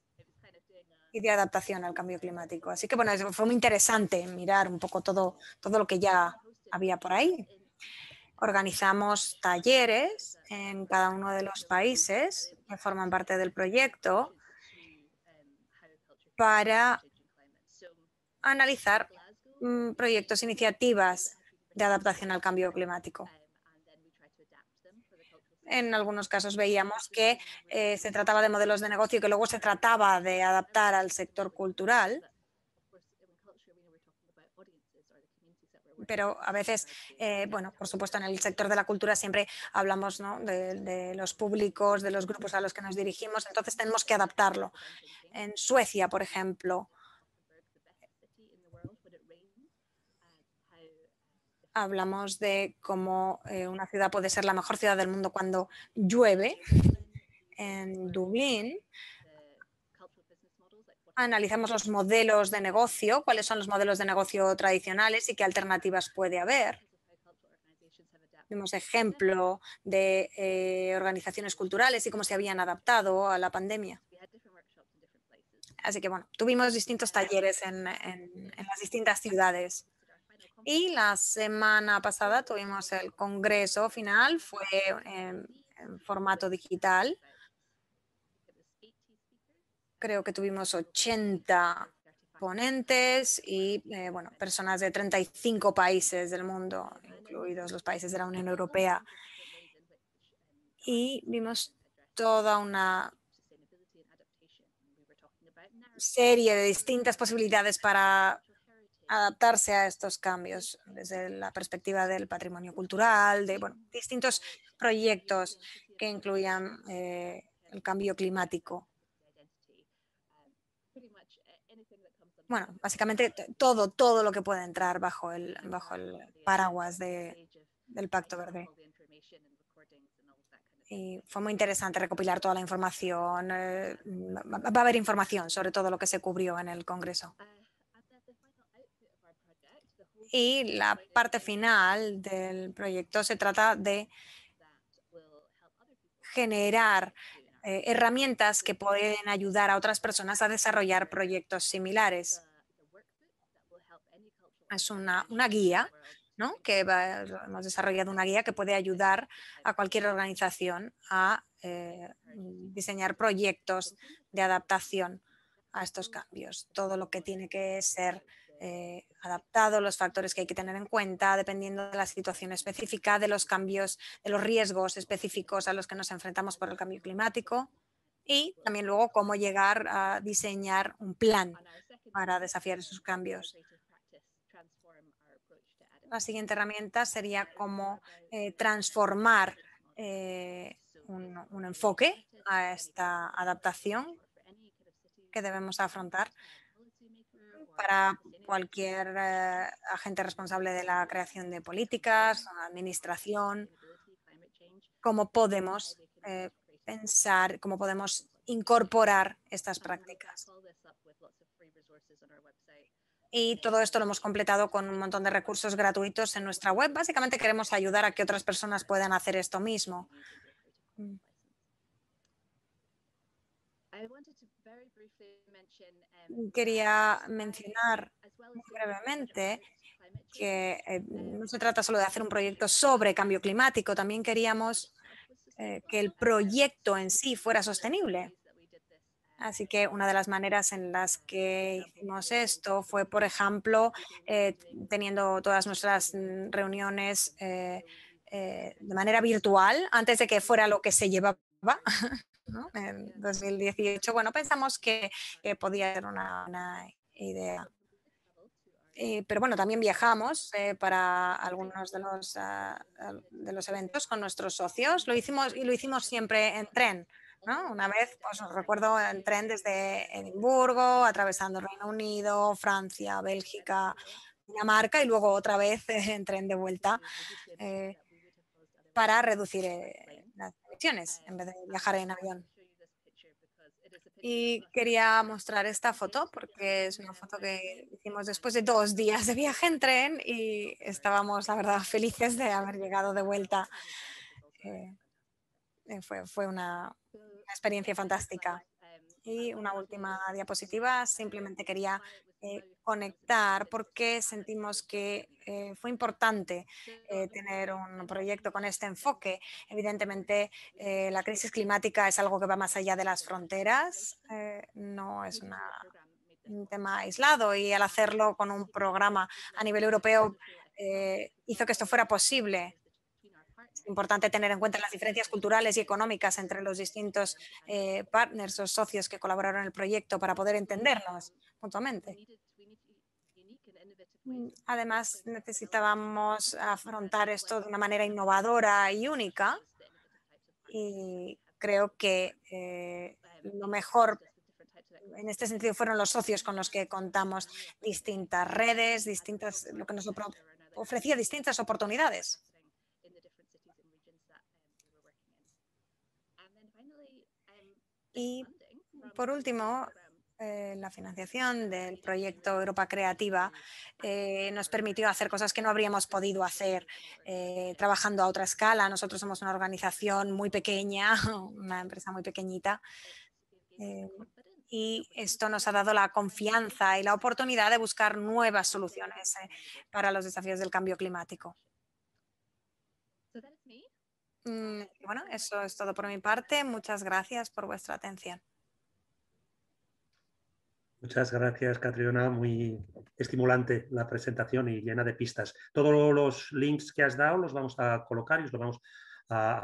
y de adaptación al cambio climático. Así que bueno, fue muy interesante mirar un poco todo, todo lo que ya había por ahí. Organizamos talleres en cada uno de los países que forman parte del proyecto para analizar mm, proyectos, iniciativas de adaptación al cambio climático en algunos casos veíamos que eh, se trataba de modelos de negocio que luego se trataba de adaptar al sector cultural. pero a veces, eh, bueno, por supuesto, en el sector de la cultura siempre hablamos de, los públicos, de los grupos a los que nos dirigimos, entonces tenemos que adaptarlo. En Suecia, por ejemplo, hablamos de cómo eh, una ciudad puede ser la mejor ciudad del mundo cuando llueve. En Dublín analizamos los modelos de negocio, cuáles son los modelos de negocio tradicionales y qué alternativas puede haber. Vimos ejemplo de eh, organizaciones culturales y cómo se habían adaptado a la pandemia. Así que bueno, tuvimos distintos talleres en las distintas ciudades. Y la semana pasada tuvimos el congreso final, fue en, formato digital. Creo que tuvimos 80 ponentes y eh, bueno, personas de 35 países del mundo, incluidos los países de la Unión Europea. Y vimos toda una serie de distintas posibilidades para adaptarse a estos cambios desde la perspectiva del patrimonio cultural, de distintos proyectos que incluyan eh, el cambio climático. Bueno, básicamente todo, todo lo que puede entrar bajo el, bajo el paraguas del Pacto Verde. Y fue muy interesante recopilar toda la información. Eh, va a haber información sobre todo lo que se cubrió en el Congreso. Y la parte final del proyecto se trata de generar eh, herramientas que pueden ayudar a otras personas a desarrollar proyectos similares. Es una, guía, ¿no? Que hemos desarrollado una guía que puede ayudar a cualquier organización a eh, diseñar proyectos de adaptación a estos cambios. Todo lo que tiene que ser eh, adaptado, los factores que hay que tener en cuenta, dependiendo de la situación específica, de los cambios, de los riesgos específicos a los que nos enfrentamos por el cambio climático y también luego cómo llegar a diseñar un plan para desafiar esos cambios. La siguiente herramienta sería cómo eh, transformar eh, un enfoque a esta adaptación que debemos afrontar para cualquier eh, agente responsable de la creación de políticas, administración, cómo podemos eh, pensar, cómo podemos incorporar estas prácticas. Y todo esto lo hemos completado con un montón de recursos gratuitos en nuestra web. Básicamente queremos ayudar a que otras personas puedan hacer esto mismo. quería mencionar brevemente que eh, no se trata solo de hacer un proyecto sobre cambio climático, también queríamos eh, que el proyecto en sí fuera sostenible. Así que una de las maneras en las que hicimos esto fue, por ejemplo, eh, teniendo todas nuestras reuniones de manera virtual antes de que fuera lo que se llevaba. (laughs) en 2018, bueno, pensamos que podía ser una idea. pero bueno, también viajamos para algunos de los, de los eventos con nuestros socios. Lo hicimos y lo hicimos siempre en tren. ¿no? Una vez, pues os recuerdo, en tren desde Edimburgo, atravesando Reino Unido, Francia, Bélgica, Dinamarca y luego otra vez en tren de vuelta para reducir en vez de viajar en avión. Y quería mostrar esta foto porque es una foto que hicimos después de dos días de viaje en tren y estábamos, la verdad, felices de haber llegado de vuelta. Eh, eh, fue, una experiencia fantástica. Y una última diapositiva, simplemente quería eh, conectar, porque sentimos que eh, fue importante eh, tener un proyecto con este enfoque. Evidentemente, la crisis climática es algo que va más allá de las fronteras, no es un tema aislado y al hacerlo con un programa a nivel europeo hizo que esto fuera posible es importante tener en cuenta las diferencias culturales y económicas entre los distintos eh, partners o socios que colaboraron en el proyecto para poder entendernos mutuamente. Mm, además, necesitábamos afrontar esto de una manera innovadora y única y creo que eh, lo mejor en este sentido fueron los socios con los que contamos distintas redes, distintas, lo que nos ofrecía distintas oportunidades. Y ¿eh? por último, eh, la financiación del proyecto Europa Creativa eh, nos permitió hacer cosas que no habríamos podido hacer trabajando a otra escala. Nosotros somos una organización muy pequeña, (laughs) una empresa muy pequeñita. y esto nos ha dado la confianza y la oportunidad de buscar nuevas soluciones para los desafíos del cambio climático. Mm, bueno, eso es todo por mi parte. Muchas gracias por vuestra atención. Muchas gracias, Catriona. Muy estimulante la presentación y llena de pistas. Todos los links que has dado los vamos a colocar y os los vamos a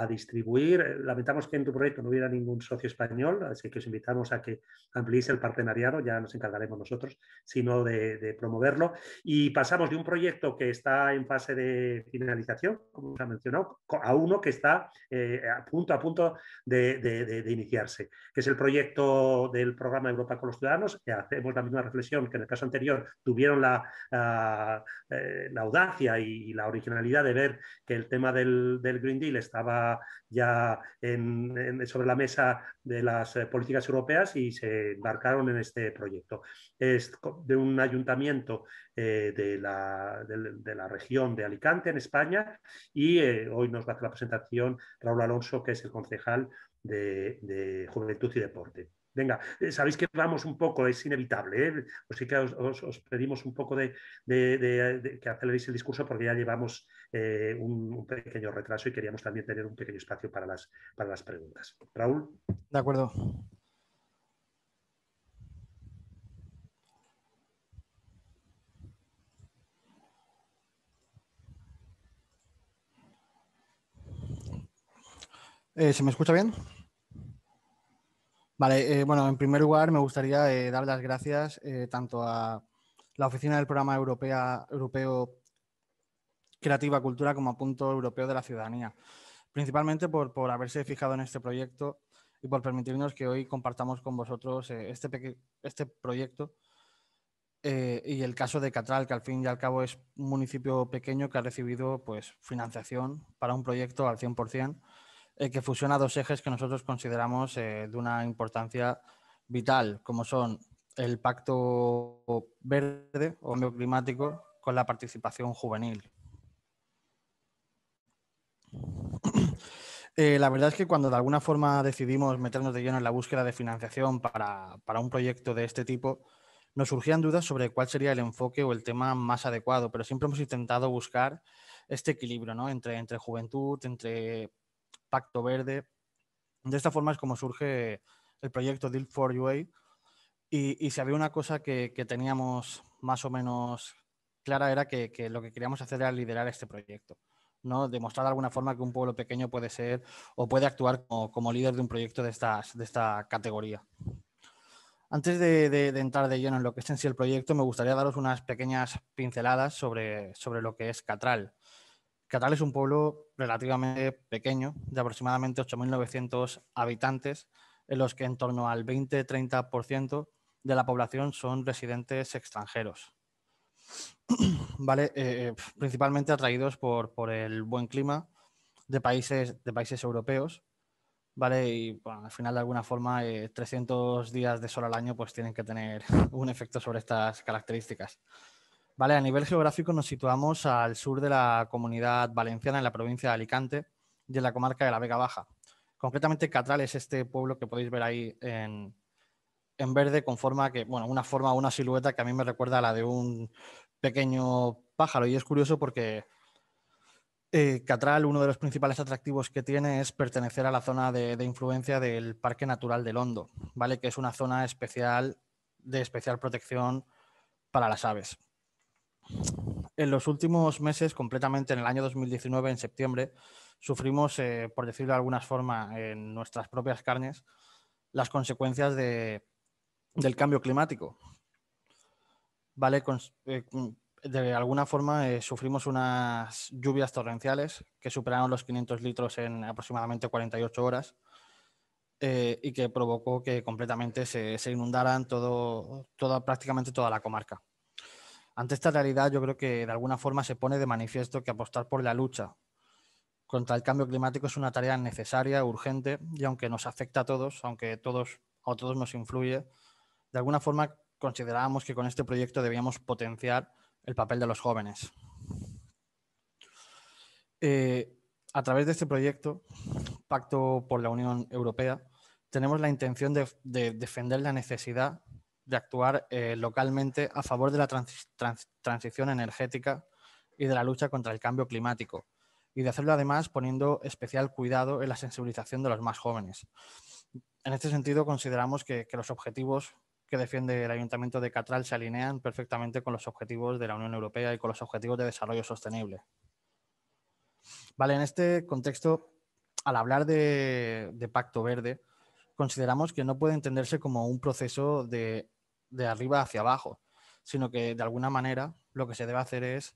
distribuir. Eh, lamentamos que en tu proyecto no hubiera ningún socio español, así que os invitamos a que ampliéis el partenariado, ya nos encargaremos nosotros, sino de, promoverlo. Y pasamos de un proyecto que está en fase de finalización, como se ha mencionado, a uno que está eh, a punto a punto de, iniciarse, que es el proyecto del programa Europa con los Ciudadanos, que hacemos la misma reflexión que en el caso anterior tuvieron la, la, eh, audacia y, la originalidad de ver que el tema del Green Deal está estaba ya sobre la mesa de las eh, políticas europeas y se embarcaron en este proyecto. Es de un ayuntamiento eh, de, la, región de Alicante, en España, y eh, hoy nos va a hacer la presentación Raúl Alonso, que es el concejal de Juventud y Deporte. Venga, eh, sabéis que vamos un poco, es inevitable, ¿eh? Así pues que os, pedimos un poco de, que aceleréis el discurso porque ya llevamos eh, un, pequeño retraso y queríamos también tener un pequeño espacio para las, para las preguntas. Raúl. De acuerdo. Eh, ¿Se me escucha bien? Eh, bueno, en primer lugar me gustaría eh, dar las gracias eh, tanto a la Oficina del Programa Europeo Creativa Cultura como a Punto Europeo de la Ciudadanía, principalmente por, haberse fijado en este proyecto y por permitirnos que hoy compartamos con vosotros este, este, proyecto y el caso de Catral, que al fin y al cabo es un municipio pequeño que ha recibido pues, financiación para un proyecto al 100% eh, que fusiona dos ejes que nosotros consideramos eh, de una importancia vital, como son el pacto verde o medio climático con la participación juvenil. (clears throat) Eh, la verdad es que cuando de alguna forma decidimos meternos de lleno en la búsqueda de financiación para, un proyecto de este tipo, nos surgían dudas sobre cuál sería el enfoque o el tema más adecuado, pero siempre hemos intentado buscar este equilibrio ¿no? entre, entre juventud, entre Pacto Verde. De esta forma es como surge el proyecto Deal for UA. Y, si había una cosa que, teníamos más o menos clara era que, lo que queríamos hacer era liderar este proyecto. ¿no? Demostrar de alguna forma que un pueblo pequeño puede ser o puede actuar como, líder de un proyecto de, de esta categoría. Antes de, entrar de lleno en lo que es en sí el proyecto, me gustaría daros unas pequeñas pinceladas sobre, sobre lo que es Catral. Catal es un pueblo relativamente pequeño, de aproximadamente 8.900 habitantes, en los que en torno al 20-30% de la población son residentes extranjeros. (clears throat) ¿Vale? Eh, eh, principalmente atraídos por, por, el buen clima de países, de países europeos. ¿Vale? Y al final, de alguna forma, 300 eh, días de sol al año pues tienen que tener (laughs) un efecto sobre estas características a nivel geográfico nos situamos al sur de la comunidad valenciana, en la provincia de Alicante y en la comarca de la Vega Baja. Concretamente, Catral es este pueblo que podéis ver ahí en, verde, con forma que, bueno, una forma, una silueta que a mí me recuerda a la de un pequeño pájaro. Y es curioso porque eh, Catral, uno de los principales atractivos que tiene es pertenecer a la zona de, influencia del Parque Natural del Hondo, ¿vale? Que es una zona especial de especial protección para las aves en los últimos meses, completamente en el año 2019, en septiembre, sufrimos, eh, por decirlo de alguna forma, en nuestras propias carnes, las consecuencias del cambio climático. ¿Vale? Eh, de alguna forma eh, sufrimos unas lluvias torrenciales que superaron los 500 litros en aproximadamente 48 horas y que provocó que completamente se, inundaran toda, prácticamente toda la comarca. Ante esta realidad, yo creo que de alguna forma se pone de manifiesto que apostar por la lucha contra el cambio climático es una tarea necesaria, urgente, y aunque nos afecta a todos, aunque todos, a todos nos influye, de alguna forma considerábamos que con este proyecto debíamos potenciar el papel de los jóvenes. Eh, a través de este proyecto, Pacto por la Unión Europea, tenemos la intención de, de defender la necesidad de actuar eh, localmente a favor de la transición energética y de la lucha contra el cambio climático, y de hacerlo además poniendo especial cuidado en la sensibilización de los más jóvenes. En este sentido, consideramos que, los objetivos que defiende el Ayuntamiento de Catral se alinean perfectamente con los objetivos de la Unión Europea y con los objetivos de desarrollo sostenible. Vale, en este contexto, al hablar de Pacto Verde, consideramos que no puede entenderse como un proceso de de arriba hacia abajo, sino que de alguna manera lo que se debe hacer es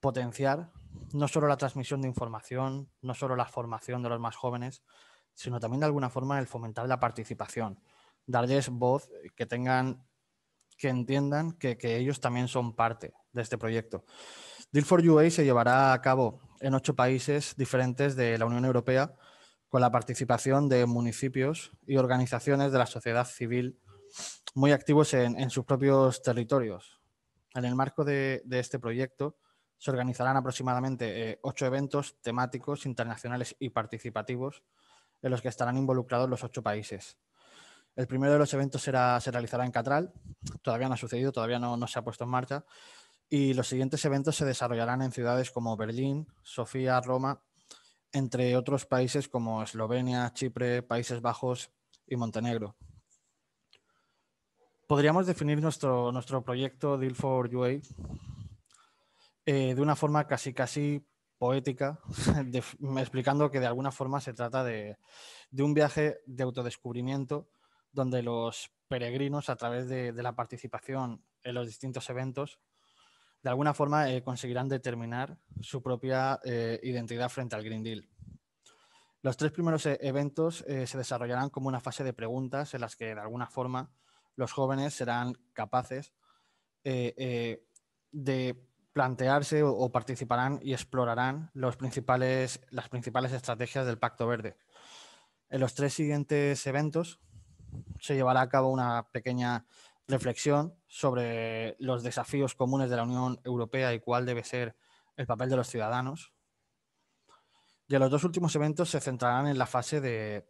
potenciar no solo la transmisión de información, no solo la formación de los más jóvenes, sino también de alguna forma el fomentar la participación, darles voz, que tengan, que entiendan que, que ellos también son parte de este proyecto. Deal for UA se llevará a cabo en ocho países diferentes de la Unión Europea con la participación de municipios y organizaciones de la sociedad civil muy activos en, sus propios territorios. En el marco de, este proyecto se organizarán aproximadamente eh, ocho eventos temáticos, internacionales y participativos, en los que estarán involucrados los ocho países. El primero de los eventos será, se realizará en Catral, todavía no ha sucedido, todavía no se ha puesto en marcha, y los siguientes eventos se desarrollarán en ciudades como Berlín, Sofía, Roma, entre otros países como Eslovenia, Chipre, Países Bajos y Montenegro podríamos definir nuestro, proyecto Deal for UA eh, de una forma casi casi poética, (laughs) explicando que de alguna forma se trata de, un viaje de autodescubrimiento donde los peregrinos a través de, la participación en los distintos eventos de alguna forma eh, conseguirán determinar su propia eh, identidad frente al Green Deal. Los tres primeros eventos se desarrollarán como una fase de preguntas en las que de alguna forma los jóvenes serán capaces eh, eh, de plantearse o, participarán y explorarán las principales estrategias del Pacto Verde. En los tres siguientes eventos se llevará a cabo una pequeña reflexión sobre los desafíos comunes de la Unión Europea y cuál debe ser el papel de los ciudadanos. Y en los dos últimos eventos se centrarán en la fase de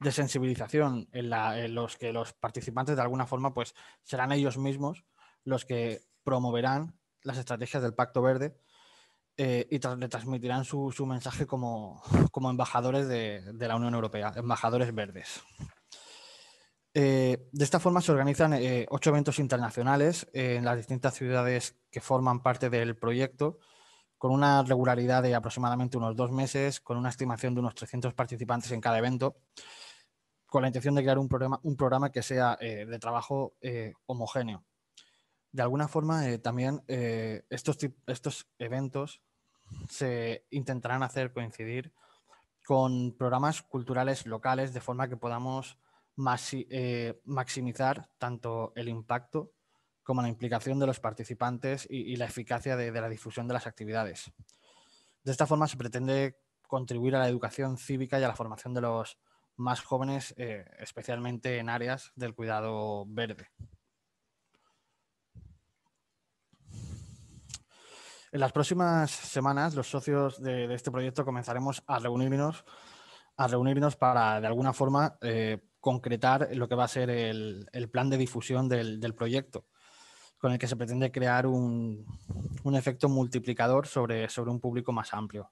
de sensibilización en, los que los participantes de alguna forma pues serán ellos mismos los que promoverán las estrategias del Pacto Verde eh, y le transmitirán su, mensaje como, embajadores de, la Unión Europea, embajadores verdes. Eh, de esta forma se organizan eh, ocho eventos internacionales en las distintas ciudades que forman parte del proyecto con una regularidad de aproximadamente unos dos meses, con una estimación de unos 300 participantes en cada evento con la intención de crear un programa, un programa que sea eh, de trabajo eh, homogéneo. De alguna forma, eh, también estos, eventos se intentarán hacer coincidir con programas culturales locales de forma que podamos maximizar tanto el impacto como la implicación de los participantes y, la eficacia de, la difusión de las actividades. De esta forma se pretende contribuir a la educación cívica y a la formación de los más jóvenes, eh, especialmente en áreas del cuidado verde. En las próximas semanas, los socios de, este proyecto comenzaremos a reunirnos, a reunirnos para, de alguna forma, eh, concretar lo que va a ser el, plan de difusión del, proyecto, con el que se pretende crear un, un efecto multiplicador sobre, sobre un público más amplio.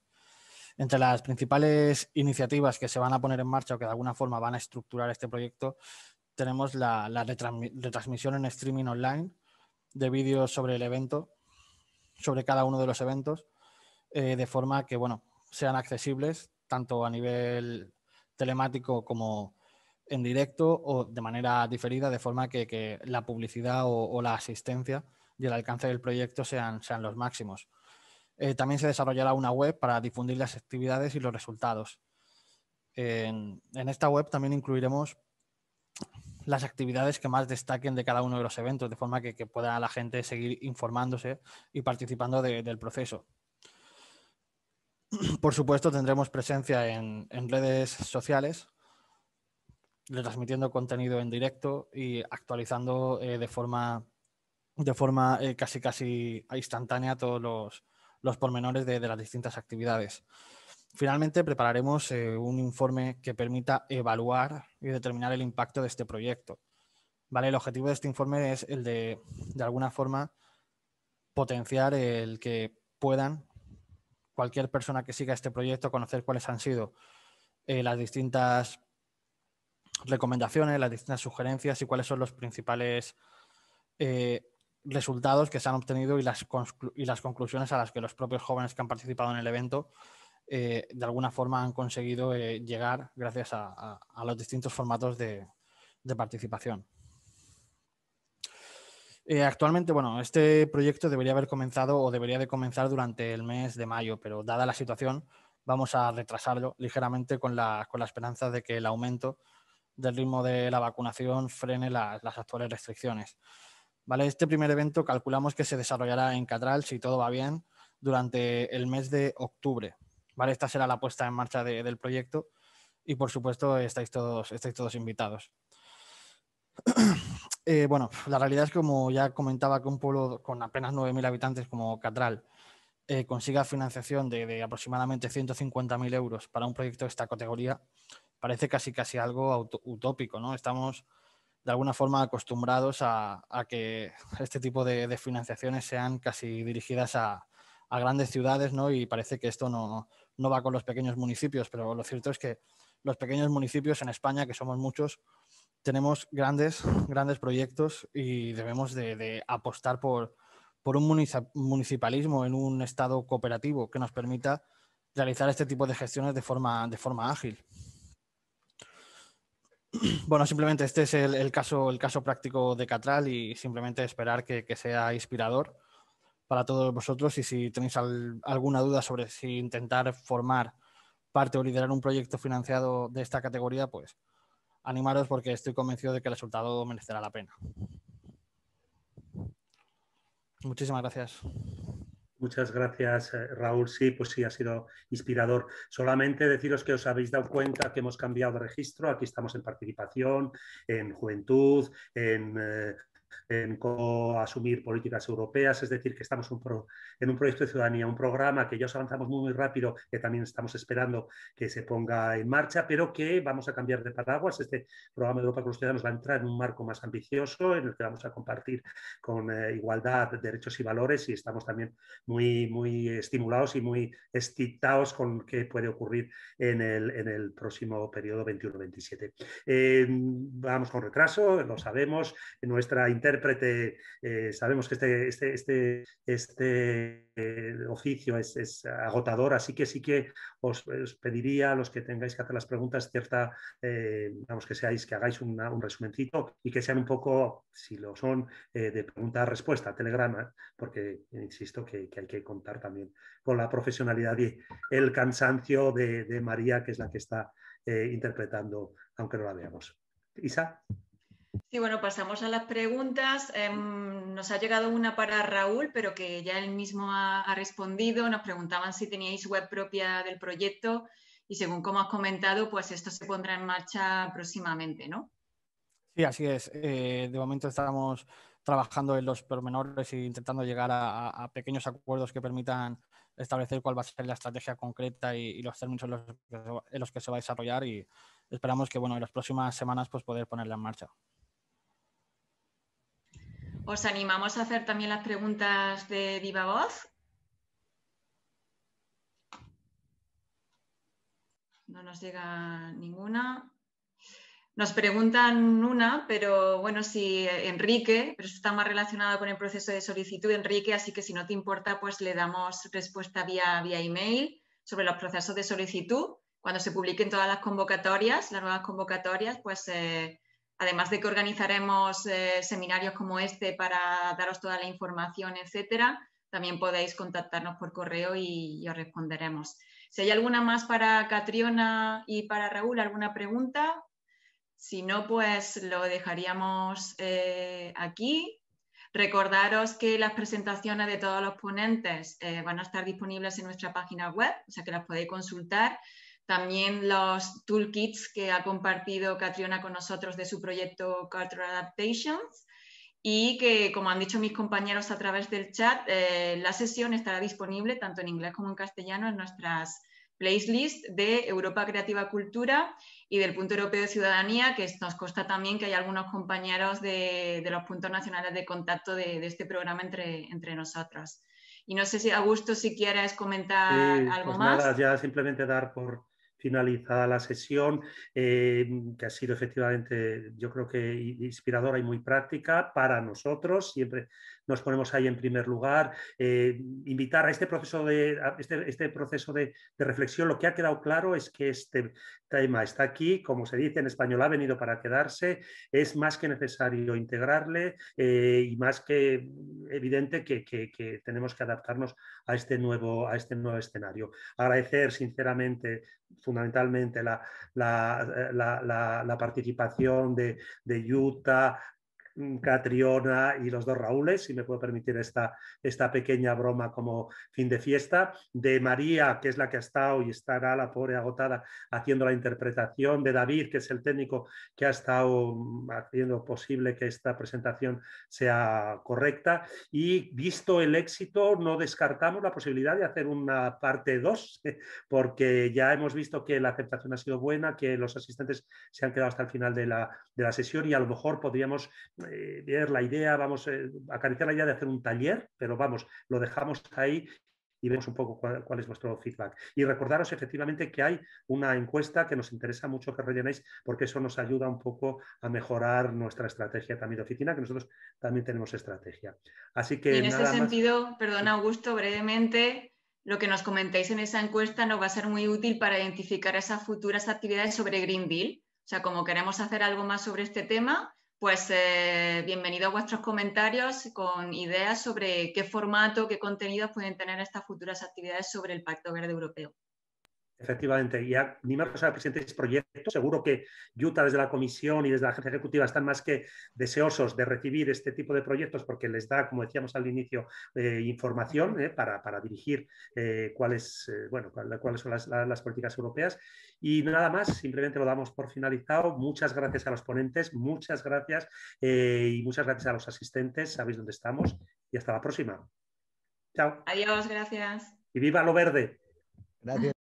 Entre las principales iniciativas que se van a poner en marcha o que de alguna forma van a estructurar este proyecto, tenemos la, retransmisión en streaming online de vídeos sobre el evento, sobre cada uno de los eventos, eh, de forma que bueno, sean accesibles tanto a nivel telemático como en directo o de manera diferida, de forma que, la publicidad o, la asistencia y el alcance del proyecto sean los máximos. Eh, también se desarrollará una web para difundir las actividades y los resultados. En, esta web también incluiremos las actividades que más destaquen de cada uno de los eventos, de forma que, pueda la gente seguir informándose y participando del proceso. (clears throat) Por supuesto, tendremos presencia en, redes sociales, transmitiendo contenido en directo y actualizando eh, de forma, de forma eh, casi casi instantánea todos los, los pormenores de, las distintas actividades. Finalmente, prepararemos eh, un informe que permita evaluar y determinar el impacto de este proyecto. ¿Vale? El objetivo de este informe es el de, de alguna forma, potenciar el que puedan cualquier persona que siga este proyecto conocer cuáles han sido eh, las distintas recomendaciones, las distintas sugerencias y cuáles son los principales eh, resultados que se han obtenido y las, conclusiones a las que los propios jóvenes que han participado en el evento eh, de alguna forma han conseguido eh, llegar gracias a, los distintos formatos de, participación. Eh, actualmente, bueno, este proyecto debería haber comenzado o debería de comenzar durante el mes de mayo, pero dada la situación, vamos a retrasarlo ligeramente con la, esperanza de que el aumento del ritmo de la vacunación frene las actuales restricciones. Este primer evento calculamos que se desarrollará en Catral, si todo va bien, durante el mes de octubre. Esta será la puesta en marcha del proyecto y por supuesto estáis todos, todos invitados. (clears throat) Eh, bueno, la realidad es que, como ya comentaba que un pueblo con apenas 9.000 habitantes como Catral eh, consiga financiación de, aproximadamente 150.000 euros para un proyecto de esta categoría, parece casi casi algo utópico, ¿no? Estamos de alguna forma acostumbrados a, que (laughs) este tipo de, financiaciones sean casi dirigidas a, grandes ciudades, ¿no? Y parece que esto no, no va con los pequeños municipios, pero lo cierto es que los pequeños municipios en España, que somos muchos, tenemos grandes, (laughs) grandes proyectos y debemos de, de apostar por, por, un municipalismo en un estado cooperativo que nos permita realizar este tipo de gestiones de forma, de forma ágil. (clears throat) Bueno, simplemente este es el, caso, práctico de Catral y simplemente esperar que, sea inspirador para todos vosotros y si tenéis alguna duda sobre si intentar formar parte o liderar un proyecto financiado de esta categoría, pues animaros porque estoy convencido de que el resultado merecerá la pena. Muchísimas gracias. Muchas gracias, eh, Raúl. Sí, pues sí, ha sido inspirador. Solamente deciros que os habéis dado cuenta que hemos cambiado de registro. Aquí estamos en participación, en juventud, en eh, en cómo asumir políticas europeas, es decir, que estamos un en un proyecto de ciudadanía, un programa que ya os avanzamos muy, muy rápido, que también estamos esperando que se ponga en marcha, pero que vamos a cambiar de paraguas. Este programa de Europa con los Ciudadanos va a entrar en un marco más ambicioso en el que vamos a compartir con eh, igualdad, derechos y valores y estamos también muy, muy estimulados y muy excitados con qué puede ocurrir en el, en el próximo periodo 21-27. Eh, vamos con retraso, lo sabemos, nuestra intérprete, eh, sabemos que este, este, este, este eh, oficio es, agotador, así que sí que os, pediría a los que tengáis que hacer las preguntas cierta, eh, vamos, que seáis, que hagáis un resumencito y que sean un poco, si lo son, de pregunta-respuesta, telegrama, porque insisto que, hay que contar también con la profesionalidad y el cansancio de, de María, que es la que está interpretando, aunque no la veamos. Isa. Sí, bueno, pasamos a las preguntas. Em, nos ha llegado una para Raúl, pero que ya él mismo ha, respondido. Nos preguntaban si teníais web propia del proyecto y según como has comentado, pues esto se pondrá en marcha próximamente, ¿no? Sí, así es. Eh, de momento estamos trabajando en los pormenores e intentando llegar a, pequeños acuerdos que permitan establecer cuál va a ser la estrategia concreta y, los términos en los, que se, los, que se va a desarrollar y esperamos que bueno, en las próximas semanas pues, poder ponerla en marcha. Os animamos a hacer también las preguntas de viva voz. No nos llega ninguna. Nos preguntan una, pero bueno, si Enrique, pero está más relacionado con el proceso de solicitud, Enrique, así que si no te importa, pues le damos respuesta vía, vía email sobre los procesos de solicitud. Cuando se publiquen todas las convocatorias, las nuevas convocatorias, pues eh, además de que organizaremos eh, seminarios como este para daros toda la información, etcétera, también podéis contactarnos por correo y, os responderemos. Si hay alguna más para Catriona y para Raúl, alguna pregunta, si no, pues lo dejaríamos eh, aquí. Recordaros que las presentaciones de todos los ponentes eh, van a estar disponibles en nuestra página web, o sea que las podéis consultar. También los toolkits que ha compartido Catriona con nosotros de su proyecto Cultural Adaptations. Y que, como han dicho mis compañeros a través del chat, eh, la sesión estará disponible tanto en inglés como en castellano en nuestras playlist de Europa Creativa Cultura y del Punto Europeo de Ciudadanía, que nos consta también que hay algunos compañeros de, los puntos nacionales de contacto de, este programa entre, entre, nosotros. Y no sé si, Augusto, si quieres comentar algo pues más. Nada, ya simplemente dar por finalizada la sesión, eh, que ha sido efectivamente, yo creo que inspiradora y muy práctica para nosotros. Siempre nos ponemos ahí en primer lugar, eh, invitar a este proceso, de, este, este, proceso de, reflexión. Lo que ha quedado claro es que este tema está aquí, como se dice en español, ha venido para quedarse, es más que necesario integrarle eh, y más que evidente que, tenemos que adaptarnos a este nuevo, a este nuevo escenario. Agradecer sinceramente fundamentalmente la, eh, participación de, de Utah, Catriona y los dos Raúles, si me puedo permitir esta, esta pequeña broma como fin de fiesta, de María, que es la que ha estado y estará la pobre agotada haciendo la interpretación, de David, que es el técnico que ha estado mm, haciendo posible que esta presentación sea correcta. Y visto el éxito, no descartamos la posibilidad de hacer una parte 2, (laughs) porque ya hemos visto que la aceptación ha sido buena, que los asistentes se han quedado hasta el final de la, de la sesión y a lo mejor podríamos eh, ver la idea, vamos a eh, acariciar la idea de hacer un taller, pero vamos, lo dejamos ahí y vemos un poco cuál, es vuestro feedback. Y recordaros efectivamente que hay una encuesta que nos interesa mucho que rellenéis porque eso nos ayuda un poco a mejorar nuestra estrategia también de oficina, que nosotros también tenemos estrategia. Así que... en ese sentido, perdona Augusto, brevemente, lo que nos comentéis en esa encuesta nos va a ser muy útil para identificar esas futuras actividades sobre Green Deal. O sea, como queremos hacer algo más sobre este tema, pues eh, bienvenido a vuestros comentarios con ideas sobre qué formato, qué contenidos pueden tener estas futuras actividades sobre el Pacto Verde Europeo. Efectivamente, y ni más cosa presentes proyectos. Seguro que Utah desde la comisión y desde la agencia ejecutiva están más que deseosos de recibir este tipo de proyectos porque les da, como decíamos al inicio, eh, información eh, para, dirigir eh, cuáles, bueno, cuáles son las, las, políticas europeas. Y nada más, simplemente lo damos por finalizado. Muchas gracias a los ponentes, muchas gracias y muchas gracias a los asistentes. Sabéis dónde estamos y hasta la próxima. Chao. Adiós, gracias. Y viva lo verde. Gracias.